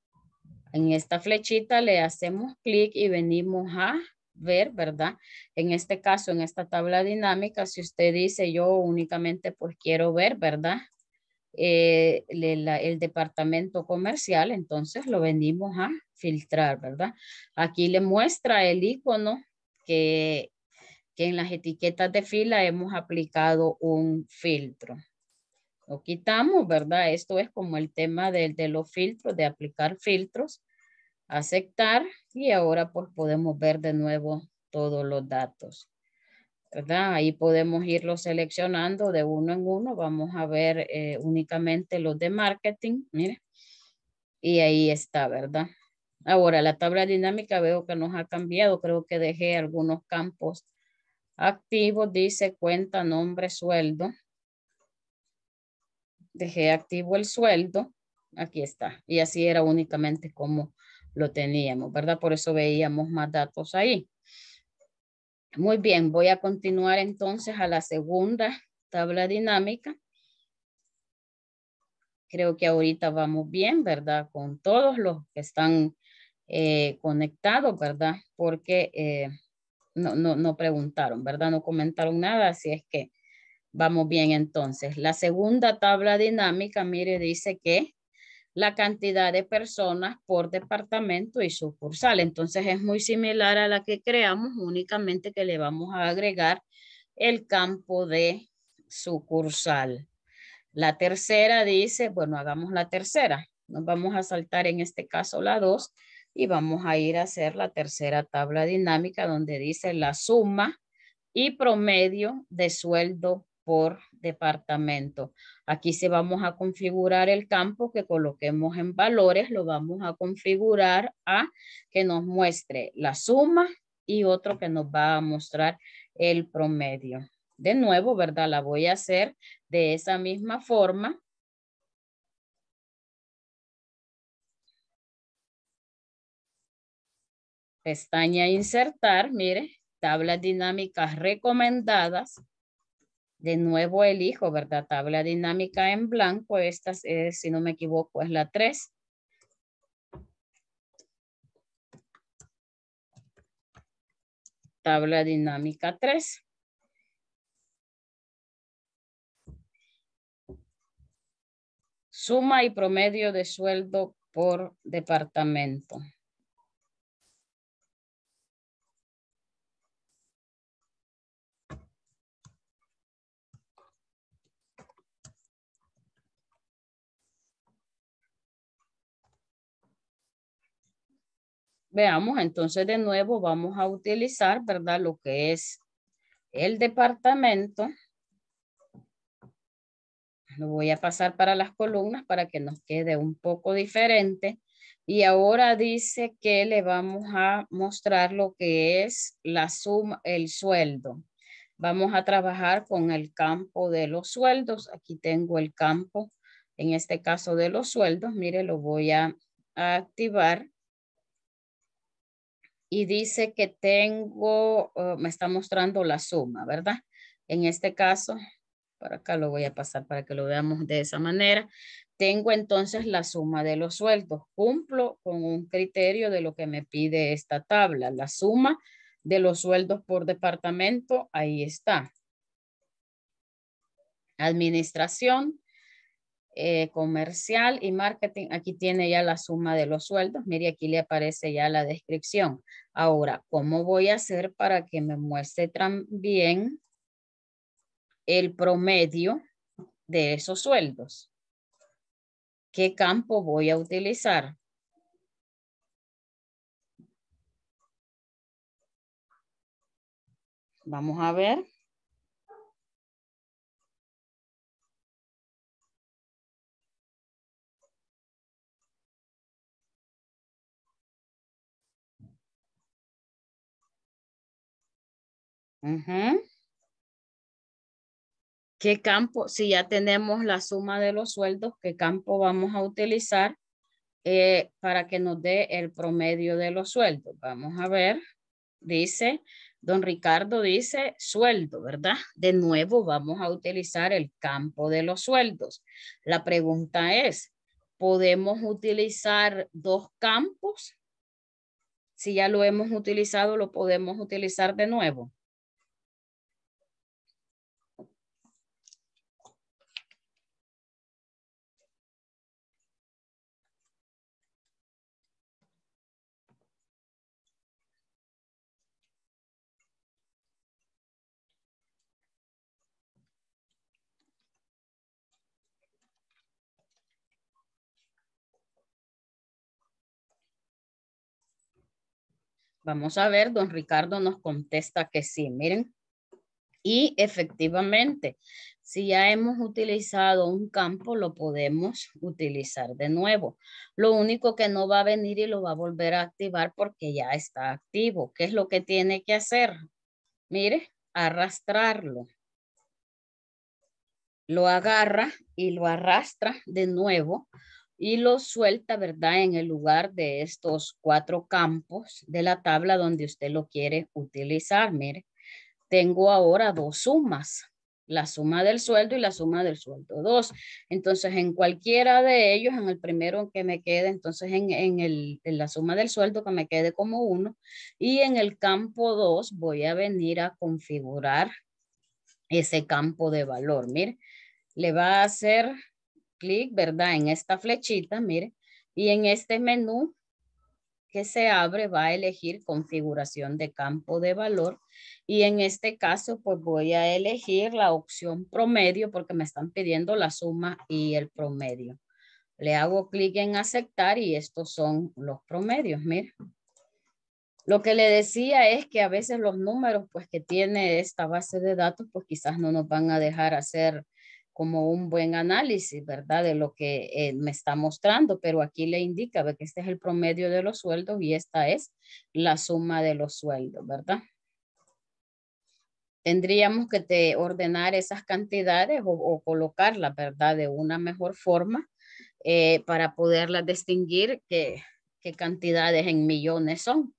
En esta flechita le hacemos clic y venimos a ver, ¿verdad? En este caso, en esta tabla dinámica, si usted dice yo únicamente pues quiero ver, ¿verdad? Eh, el, departamento comercial, entonces lo venimos a filtrar, ¿verdad? Aquí le muestra el icono que, en las etiquetas de fila hemos aplicado un filtro. Lo quitamos, ¿verdad? Esto es como el tema de, de los filtros, de aplicar filtros, aceptar y ahora pues podemos ver de nuevo todos los datos. Ahí podemos irlo seleccionando de uno en uno. Vamos a ver eh, únicamente los de marketing, mire. Y ahí está, ¿verdad? Ahora, la tabla dinámica veo que nos ha cambiado. Creo que dejé algunos campos activos. Dice cuenta, nombre, sueldo. Dejé activo el sueldo. Aquí está. Y así era únicamente como lo teníamos, ¿verdad? Por eso veíamos más datos ahí. Muy bien, voy a continuar entonces a la segunda tabla dinámica. Creo que ahorita vamos bien, ¿verdad? Con todos los que están eh, conectados, ¿verdad? Porque eh, no, no, no preguntaron, ¿verdad? No comentaron nada, así es que vamos bien entonces. La segunda tabla dinámica, mire, dice que la cantidad de personas por departamento y sucursal. Entonces es muy similar a la que creamos, únicamente que le vamos a agregar el campo de sucursal. La tercera dice, bueno, hagamos la tercera. Nos vamos a saltar en este caso la 2 y vamos a ir a hacer la tercera tabla dinámica donde dice la suma y promedio de sueldo por departamento. Aquí se vamos a configurar el campo que coloquemos en valores, lo vamos a configurar a que nos muestre la suma y otro que nos va a mostrar el promedio. De nuevo, ¿verdad? La voy a hacer de esa misma forma. Pestaña insertar, mire, tablas dinámicas recomendadas de nuevo elijo, ¿verdad? Tabla dinámica en blanco. Esta, es, si no me equivoco, es la 3. Tabla dinámica 3. Suma y promedio de sueldo por departamento. Veamos, entonces de nuevo vamos a utilizar, ¿verdad? Lo que es el departamento. Lo voy a pasar para las columnas para que nos quede un poco diferente. Y ahora dice que le vamos a mostrar lo que es la suma, el sueldo. Vamos a trabajar con el campo de los sueldos. Aquí tengo el campo, en este caso de los sueldos. Mire, lo voy a, a activar y dice que tengo, oh, me está mostrando la suma, ¿verdad? En este caso, por acá lo voy a pasar para que lo veamos de esa manera. Tengo entonces la suma de los sueldos. Cumplo con un criterio de lo que me pide esta tabla. La suma de los sueldos por departamento, ahí está. Administración, eh, comercial y marketing, aquí tiene ya la suma de los sueldos. Mire, aquí le aparece ya la descripción. Ahora, ¿cómo voy a hacer para que me muestre también el promedio de esos sueldos? ¿Qué campo voy a utilizar? Vamos a ver. ¿Qué campo? Si ya tenemos la suma de los sueldos, ¿qué campo vamos a utilizar eh, para que nos dé el promedio de los sueldos? Vamos a ver. Dice, don Ricardo dice sueldo, ¿verdad? De nuevo vamos a utilizar el campo de los sueldos. La pregunta es, ¿podemos utilizar dos campos? Si ya lo hemos utilizado, lo podemos utilizar de nuevo. Vamos a ver, don Ricardo nos contesta que sí, miren. Y efectivamente, si ya hemos utilizado un campo, lo podemos utilizar de nuevo. Lo único que no va a venir y lo va a volver a activar porque ya está activo. ¿Qué es lo que tiene que hacer? Mire, arrastrarlo. Lo agarra y lo arrastra de nuevo y lo suelta, ¿verdad? En el lugar de estos cuatro campos de la tabla donde usted lo quiere utilizar. Mire, tengo ahora dos sumas, la suma del sueldo y la suma del sueldo 2. Entonces, en cualquiera de ellos, en el primero que me quede, entonces en, el, en la suma del sueldo que me quede como uno, y en el campo 2 voy a venir a configurar ese campo de valor. Mire, le va a hacer clic, ¿verdad? En esta flechita, mire, y en este menú que se abre va a elegir configuración de campo de valor y en este caso pues voy a elegir la opción promedio porque me están pidiendo la suma y el promedio. Le hago clic en aceptar y estos son los promedios, mire. Lo que le decía es que a veces los números pues que tiene esta base de datos pues quizás no nos van a dejar hacer como un buen análisis, ¿verdad? De lo que eh, me está mostrando, pero aquí le indica que este es el promedio de los sueldos y esta es la suma de los sueldos, ¿verdad? Tendríamos que ordenar esas cantidades o, colocarlas, ¿verdad? De una mejor forma eh, para poderlas distinguir qué cantidades en millones son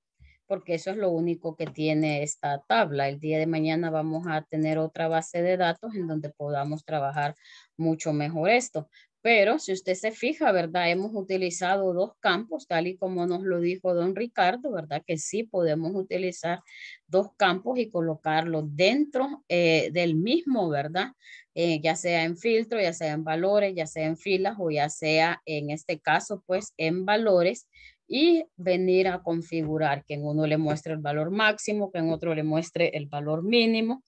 porque eso es lo único que tiene esta tabla. El día de mañana vamos a tener otra base de datos en donde podamos trabajar mucho mejor esto. Pero si usted se fija, ¿verdad? Hemos utilizado dos campos, tal y como nos lo dijo don Ricardo, ¿verdad? Que sí podemos utilizar dos campos y colocarlos dentro eh, del mismo, ¿verdad? Eh, ya sea en filtro, ya sea en valores, ya sea en filas o ya sea en este caso, pues en valores, y venir a configurar que en uno le muestre el valor máximo, que en otro le muestre el valor mínimo,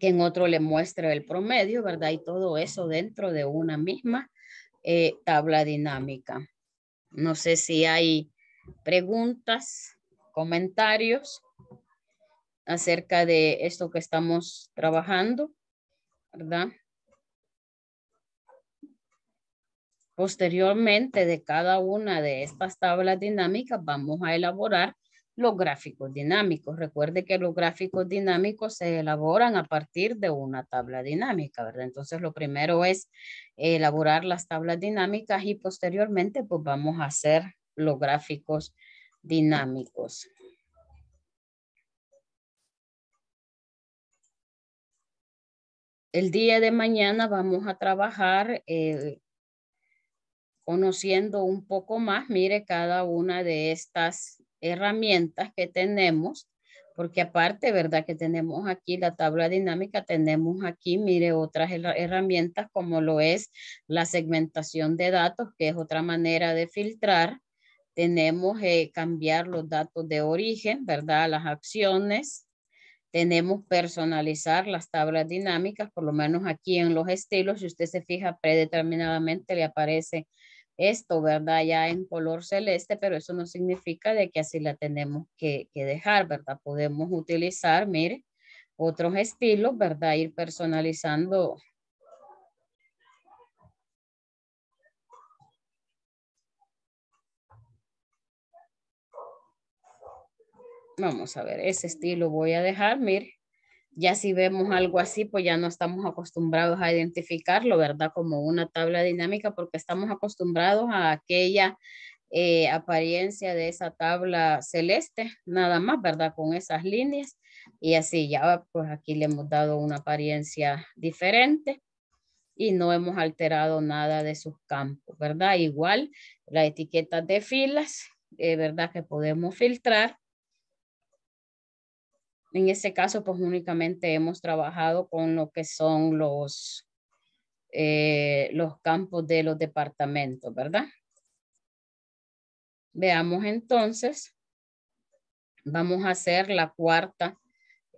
que en otro le muestre el promedio, ¿verdad? Y todo eso dentro de una misma eh, tabla dinámica. No sé si hay preguntas, comentarios acerca de esto que estamos trabajando, ¿verdad? Posteriormente de cada una de estas tablas dinámicas vamos a elaborar los gráficos dinámicos. Recuerde que los gráficos dinámicos se elaboran a partir de una tabla dinámica, ¿verdad? Entonces lo primero es elaborar las tablas dinámicas y posteriormente pues vamos a hacer los gráficos dinámicos. El día de mañana vamos a trabajar eh, conociendo un poco más, mire cada una de estas herramientas que tenemos, porque aparte, ¿verdad? Que tenemos aquí la tabla dinámica, tenemos aquí, mire, otras herramientas como lo es la segmentación de datos, que es otra manera de filtrar. Tenemos eh, cambiar los datos de origen, ¿verdad? Las acciones. Tenemos personalizar las tablas dinámicas, por lo menos aquí en los estilos, si usted se fija predeterminadamente le aparece esto, ¿verdad? Ya en color celeste, pero eso no significa de que así la tenemos que, que dejar, ¿verdad? Podemos utilizar, mire, otros estilos, ¿verdad? Ir personalizando vamos a ver, ese estilo voy a dejar, mire. Ya si vemos algo así, pues ya no estamos acostumbrados a identificarlo, ¿verdad? Como una tabla dinámica, porque estamos acostumbrados a aquella eh, apariencia de esa tabla celeste, nada más, ¿verdad? Con esas líneas. Y así ya, pues aquí le hemos dado una apariencia diferente y no hemos alterado nada de sus campos, ¿verdad? Igual la etiqueta de filas, eh, ¿verdad? Que podemos filtrar en este caso, pues únicamente hemos trabajado con lo que son los, eh, los campos de los departamentos, ¿verdad? Veamos entonces, vamos a hacer la cuarta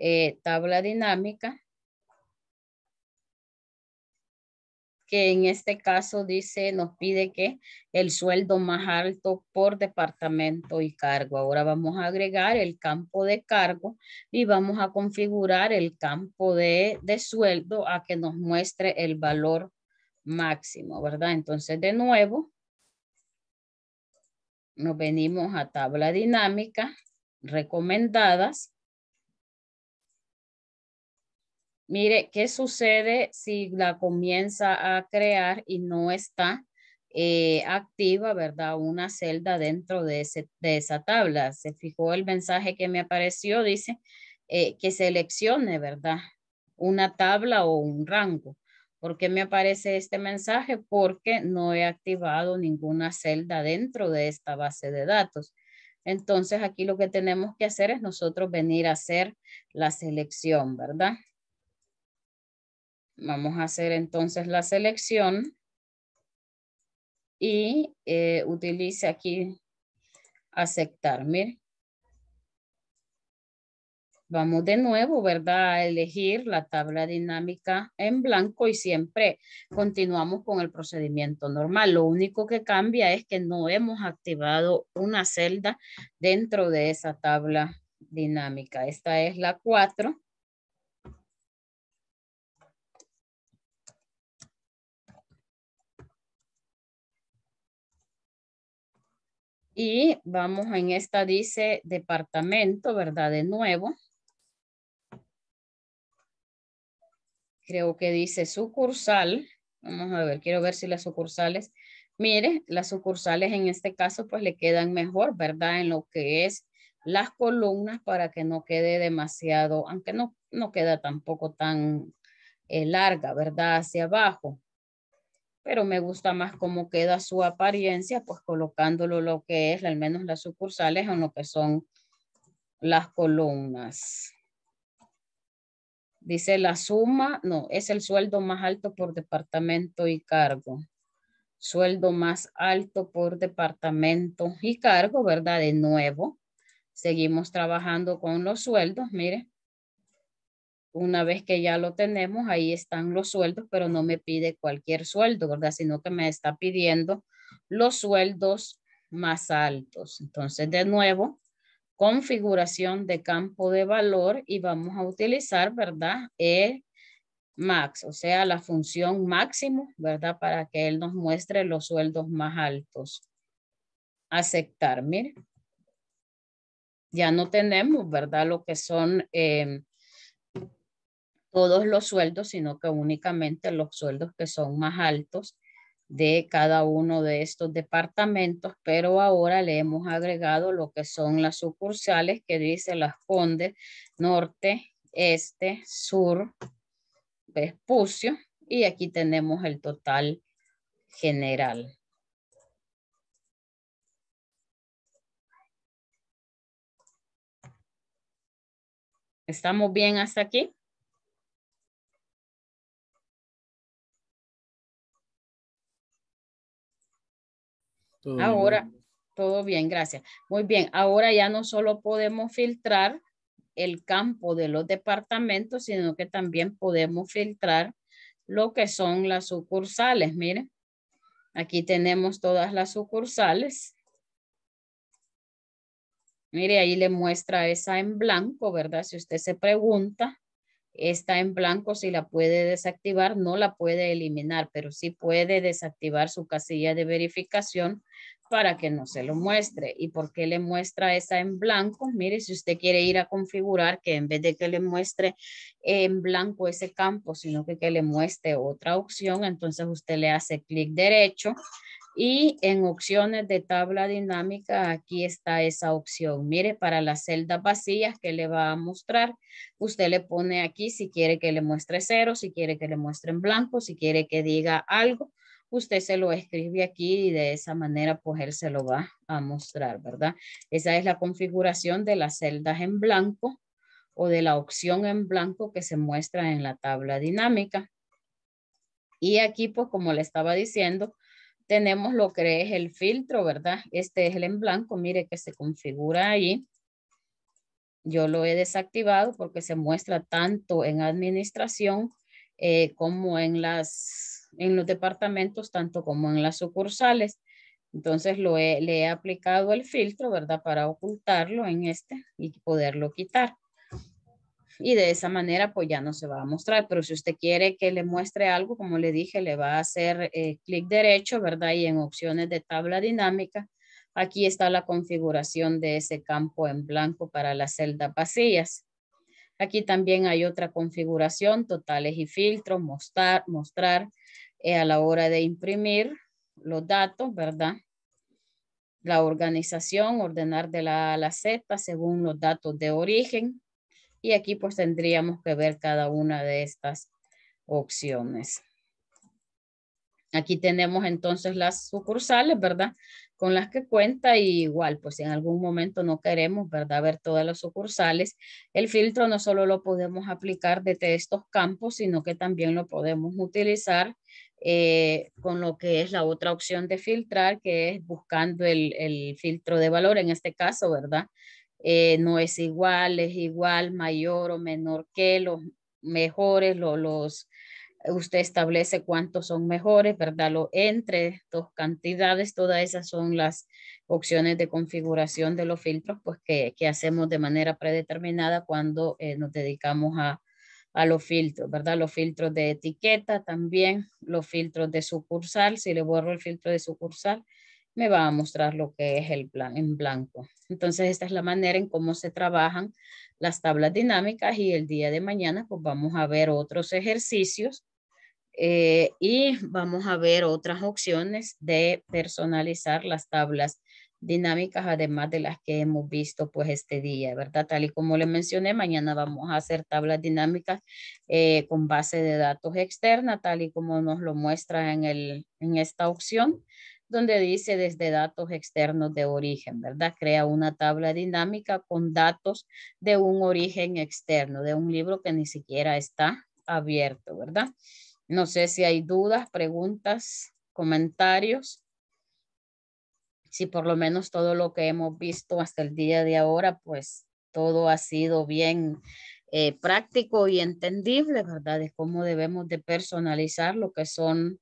eh, tabla dinámica que en este caso dice, nos pide que el sueldo más alto por departamento y cargo. Ahora vamos a agregar el campo de cargo y vamos a configurar el campo de, de sueldo a que nos muestre el valor máximo, ¿verdad? Entonces, de nuevo, nos venimos a tabla dinámica, recomendadas, Mire, ¿qué sucede si la comienza a crear y no está eh, activa, verdad? Una celda dentro de, esa tabla. Se fijó el mensaje que me apareció, dice eh, que seleccione, ¿verdad? Una tabla o un rango. ¿Por qué me aparece este mensaje? Porque no he activado ninguna celda dentro de esta base de datos. Entonces aquí lo que tenemos que hacer es nosotros venir a hacer la selección, ¿verdad? Vamos a hacer entonces la selección y eh, utilice aquí aceptar. Vamos de nuevo, ¿verdad? A elegir la tabla dinámica en blanco y siempre continuamos con el procedimiento normal. Lo único que cambia es que no hemos activado una celda dentro de esa tabla dinámica. Esta es la 4 Y vamos en esta dice departamento, ¿verdad? De nuevo. Creo que dice sucursal. Vamos a ver, quiero ver si las sucursales. Mire, las sucursales en este caso pues le quedan mejor, ¿verdad? En lo que es las columnas para que no quede demasiado, aunque no, no queda tampoco tan eh, larga, ¿verdad? Hacia abajo pero me gusta más cómo queda su apariencia, pues colocándolo lo que es, al menos las sucursales, en lo que son las columnas. Dice la suma, no, es el sueldo más alto por departamento y cargo. Sueldo más alto por departamento y cargo, ¿verdad? De nuevo, seguimos trabajando con los sueldos, mire. Una vez que ya lo tenemos, ahí están los sueldos, pero no me pide cualquier sueldo, ¿verdad? Sino que me está pidiendo los sueldos más altos. Entonces, de nuevo, configuración de campo de valor y vamos a utilizar, ¿verdad? El max, o sea, la función máximo, ¿verdad? Para que él nos muestre los sueldos más altos. Aceptar, mire. Ya no tenemos, ¿verdad? Lo que son em, todos los sueldos, sino que únicamente los sueldos que son más altos de cada uno de estos departamentos, pero ahora le hemos agregado lo que son las sucursales que dice las Condes, Norte, Este, Sur, Vespucio, y aquí tenemos el total general. ¿Estamos bien hasta aquí? Ahora, todo bien, gracias. Muy bien. Ahora ya no solo podemos filtrar el campo de los departamentos, sino que también podemos filtrar lo que son las sucursales. Miren, aquí tenemos todas las sucursales. Mire, ahí le muestra esa en blanco, ¿verdad? Si usted se pregunta, está en blanco, si la puede desactivar, no la puede eliminar, pero sí puede desactivar su casilla de verificación para que no se lo muestre. ¿Y por qué le muestra esa en blanco? Mire, si usted quiere ir a configurar que en vez de que le muestre en blanco ese campo, sino que, que le muestre otra opción, entonces usted le hace clic derecho, y en opciones de tabla dinámica, aquí está esa opción. Mire, para las celdas vacías que le va a mostrar, usted le pone aquí si quiere que le muestre cero, si quiere que le muestre en blanco, si quiere que diga algo, usted se lo escribe aquí y de esa manera pues él se lo va a mostrar, ¿verdad? Esa es la configuración de las celdas en blanco o de la opción en blanco que se muestra en la tabla dinámica. Y aquí pues como le estaba diciendo, tenemos lo que es el filtro, ¿verdad? Este es el en blanco, mire que se configura ahí. Yo lo he desactivado porque se muestra tanto en administración eh, como en, las, en los departamentos, tanto como en las sucursales. Entonces lo le he aplicado el filtro, ¿verdad? Para ocultarlo en este y poderlo quitar y de esa manera pues ya no se va a mostrar, pero si usted quiere que le muestre algo, como le dije, le va a hacer eh, clic derecho, ¿verdad? Y en opciones de tabla dinámica, aquí está la configuración de ese campo en blanco para las celdas vacías. Aquí también hay otra configuración, totales y filtros, mostrar, mostrar eh, a la hora de imprimir los datos, ¿verdad? La organización, ordenar de la A a la Z según los datos de origen, y aquí pues tendríamos que ver cada una de estas opciones. Aquí tenemos entonces las sucursales, ¿verdad? Con las que cuenta y igual, pues si en algún momento no queremos, ¿verdad? Ver todas las sucursales. El filtro no solo lo podemos aplicar desde estos campos, sino que también lo podemos utilizar eh, con lo que es la otra opción de filtrar, que es buscando el, el filtro de valor, en este caso, ¿verdad? Eh, no es igual, es igual, mayor o menor que los mejores, los, usted establece cuántos son mejores, ¿verdad? Lo entre dos cantidades, todas esas son las opciones de configuración de los filtros, pues que, que hacemos de manera predeterminada cuando eh, nos dedicamos a, a los filtros, ¿verdad? Los filtros de etiqueta también, los filtros de sucursal, si le borro el filtro de sucursal, me va a mostrar lo que es el plan en blanco. Entonces, esta es la manera en cómo se trabajan las tablas dinámicas y el día de mañana pues vamos a ver otros ejercicios eh, y vamos a ver otras opciones de personalizar las tablas dinámicas, además de las que hemos visto pues este día, ¿verdad? Tal y como le mencioné, mañana vamos a hacer tablas dinámicas eh, con base de datos externa, tal y como nos lo muestra en, en esta opción donde dice desde datos externos de origen, ¿verdad? Crea una tabla dinámica con datos de un origen externo, de un libro que ni siquiera está abierto, ¿verdad? No sé si hay dudas, preguntas, comentarios. Si por lo menos todo lo que hemos visto hasta el día de ahora, pues todo ha sido bien eh, práctico y entendible, ¿verdad? De cómo debemos de personalizar lo que son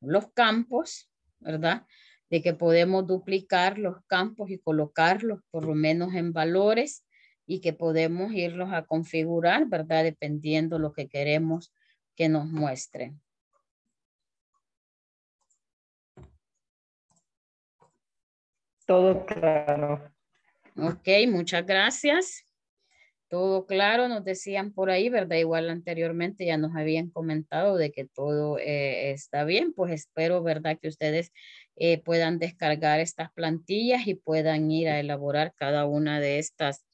los campos, ¿verdad? De que podemos duplicar los campos y colocarlos por lo menos en valores y que podemos irlos a configurar, ¿verdad? Dependiendo lo que queremos que nos muestre. Todo claro. Ok, muchas gracias. Todo claro, nos decían por ahí, ¿verdad? Igual anteriormente ya nos habían comentado de que todo eh, está bien, pues espero, ¿verdad? Que ustedes eh, puedan descargar estas plantillas y puedan ir a elaborar cada una de estas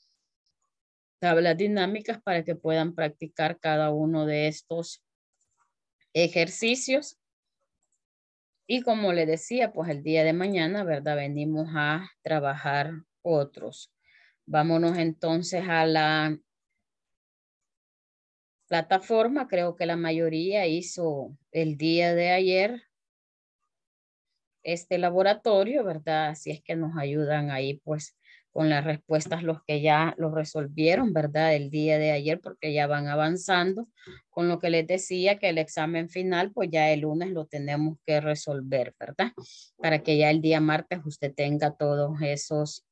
tablas dinámicas para que puedan practicar cada uno de estos ejercicios. Y como le decía, pues el día de mañana, ¿verdad? Venimos a trabajar otros. Vámonos entonces a la plataforma. Creo que la mayoría hizo el día de ayer este laboratorio, ¿verdad? así es que nos ayudan ahí, pues, con las respuestas los que ya lo resolvieron, ¿verdad? El día de ayer, porque ya van avanzando. Con lo que les decía que el examen final, pues ya el lunes lo tenemos que resolver, ¿verdad? Para que ya el día martes usted tenga todos esos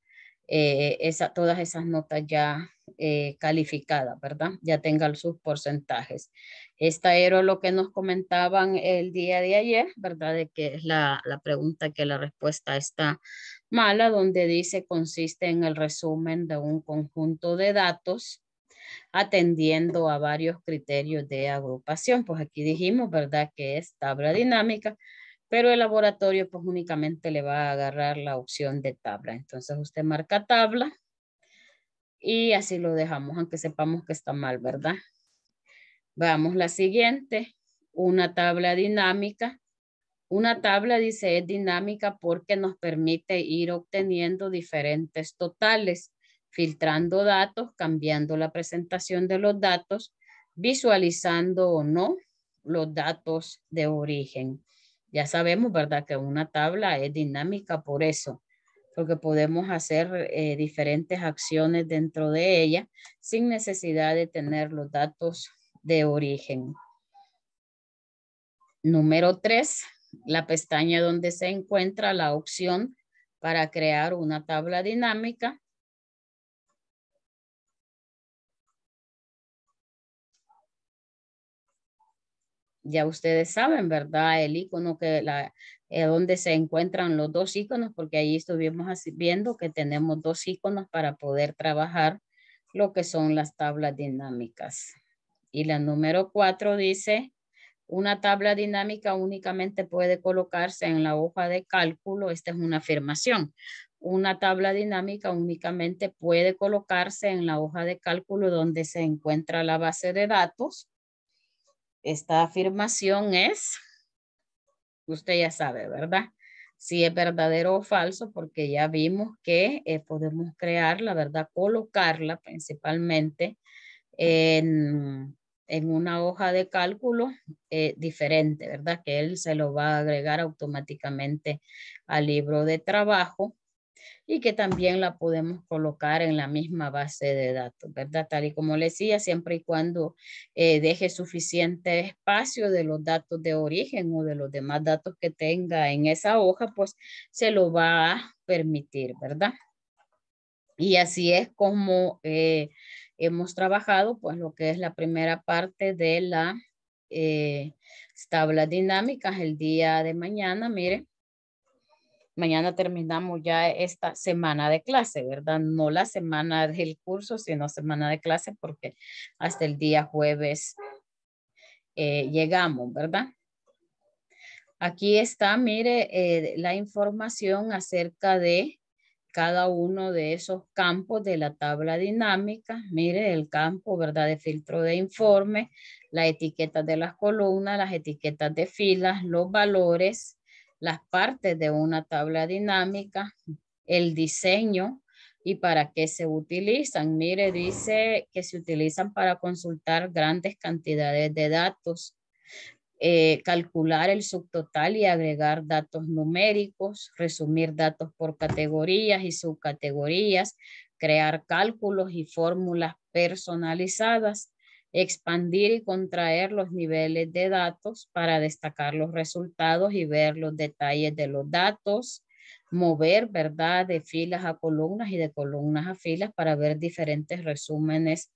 eh, esa, todas esas notas ya eh, calificadas, ¿verdad? Ya tengan sus porcentajes. Esta era lo que nos comentaban el día de ayer, ¿verdad? De que es la, la, pregunta que la respuesta está mala, donde dice consiste en el resumen de un conjunto de datos atendiendo a varios criterios de agrupación. Pues aquí dijimos, ¿verdad? Que es tabla dinámica pero el laboratorio pues únicamente le va a agarrar la opción de tabla. Entonces usted marca tabla y así lo dejamos, aunque sepamos que está mal, ¿verdad? Vamos, la siguiente, una tabla dinámica. Una tabla, dice, es dinámica porque nos permite ir obteniendo diferentes totales, filtrando datos, cambiando la presentación de los datos, visualizando o no los datos de origen. Ya sabemos, ¿verdad? Que una tabla es dinámica por eso, porque podemos hacer eh, diferentes acciones dentro de ella sin necesidad de tener los datos de origen. Número tres, la pestaña donde se encuentra la opción para crear una tabla dinámica ya ustedes saben, ¿verdad? El icono que la, eh, donde se encuentran los dos iconos, porque ahí estuvimos viendo que tenemos dos iconos para poder trabajar lo que son las tablas dinámicas. Y la número cuatro dice, una tabla dinámica únicamente puede colocarse en la hoja de cálculo. Esta es una afirmación. Una tabla dinámica únicamente puede colocarse en la hoja de cálculo donde se encuentra la base de datos esta afirmación es, usted ya sabe, ¿verdad? Si es verdadero o falso, porque ya vimos que eh, podemos crearla, ¿verdad? Colocarla principalmente en, en una hoja de cálculo eh, diferente, ¿verdad? Que él se lo va a agregar automáticamente al libro de trabajo y que también la podemos colocar en la misma base de datos, ¿verdad? Tal y como le decía, siempre y cuando eh, deje suficiente espacio de los datos de origen o de los demás datos que tenga en esa hoja, pues se lo va a permitir, ¿verdad? Y así es como eh, hemos trabajado, pues lo que es la primera parte de la eh, tablas dinámicas el día de mañana. Mire, mañana terminamos ya esta semana de clase, ¿verdad? No la semana del curso, sino semana de clase porque hasta el día jueves eh, llegamos, ¿verdad? Aquí está, mire, eh, la información acerca de cada uno de esos campos de la tabla dinámica. Mire el campo, ¿verdad? De filtro de informe, la etiqueta de las columnas, las etiquetas de filas, los valores, las partes de una tabla dinámica, el diseño y para qué se utilizan. Mire, dice que se utilizan para consultar grandes cantidades de datos, eh, calcular el subtotal y agregar datos numéricos, resumir datos por categorías y subcategorías, crear cálculos y fórmulas personalizadas, expandir y contraer los niveles de datos para destacar los resultados y ver los detalles de los datos, mover, ¿verdad?, de filas a columnas y de columnas a filas para ver diferentes resúmenes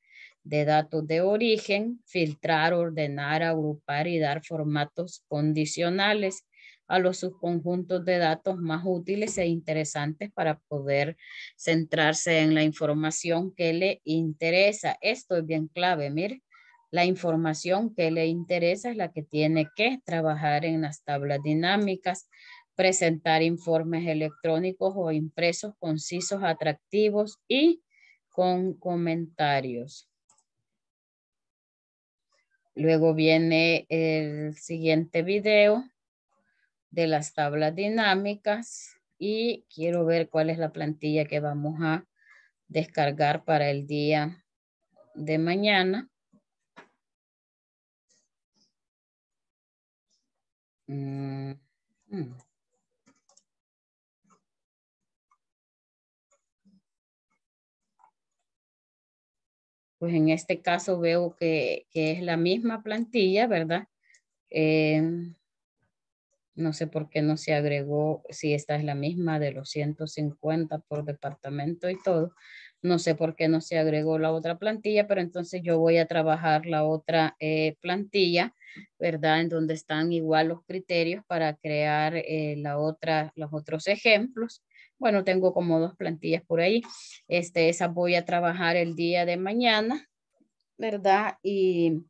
de datos de origen, filtrar, ordenar, agrupar y dar formatos condicionales a los subconjuntos de datos más útiles e interesantes para poder centrarse en la información que le interesa. Esto es bien clave, mire la información que le interesa es la que tiene que trabajar en las tablas dinámicas, presentar informes electrónicos o impresos concisos, atractivos y con comentarios. Luego viene el siguiente video de las tablas dinámicas y quiero ver cuál es la plantilla que vamos a descargar para el día de mañana. Mm, hmm. Pues en este caso veo que, es la misma plantilla, ¿verdad? Eh, no sé por qué no se agregó, si esta es la misma de los 150 por departamento y todo, no sé por qué no se agregó la otra plantilla, pero entonces yo voy a trabajar la otra eh, plantilla, ¿verdad? En donde están igual los criterios para crear eh, la otra, los otros ejemplos. Bueno, tengo como dos plantillas por ahí. Este, esa voy a trabajar el día de mañana, ¿verdad? Y,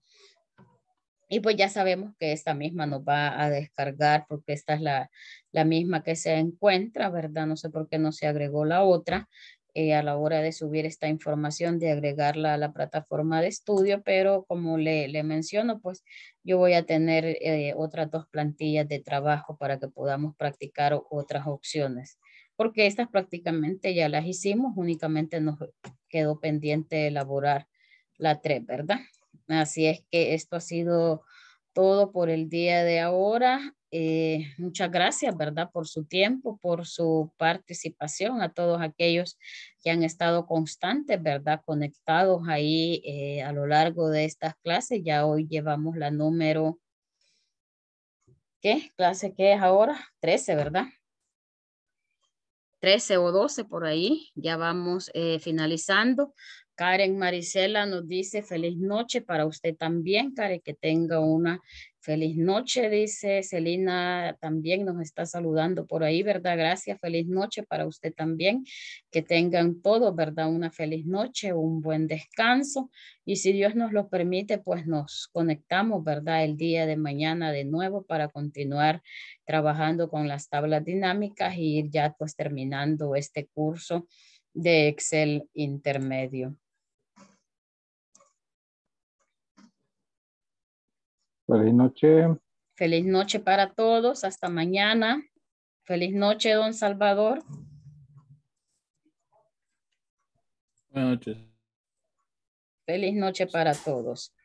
y pues ya sabemos que esta misma nos va a descargar porque esta es la, la misma que se encuentra, ¿verdad? No sé por qué no se agregó la otra. Eh, a la hora de subir esta información, de agregarla a la plataforma de estudio, pero como le, menciono, pues yo voy a tener eh, otras dos plantillas de trabajo para que podamos practicar otras opciones, porque estas prácticamente ya las hicimos, únicamente nos quedó pendiente elaborar la 3, ¿verdad? Así es que esto ha sido todo por el día de ahora. Eh, muchas gracias, ¿verdad? Por su tiempo, por su participación, a todos aquellos que han estado constantes, ¿verdad? Conectados ahí eh, a lo largo de estas clases. Ya hoy llevamos la número, ¿qué? ¿Clase qué es ahora? 13, ¿verdad? 13 o 12 por ahí. Ya vamos eh, finalizando. Karen Marisela nos dice feliz noche para usted también, Karen, que tenga una feliz noche, dice Celina también nos está saludando por ahí, ¿verdad? Gracias, feliz noche para usted también, que tengan todos, ¿verdad? Una feliz noche, un buen descanso y si Dios nos lo permite, pues nos conectamos, ¿verdad? El día de mañana de nuevo para continuar trabajando con las tablas dinámicas y ir ya pues terminando este curso de Excel intermedio. Feliz noche. Feliz noche para todos. Hasta mañana. Feliz noche, don Salvador. Buenas noches. Feliz noche para todos.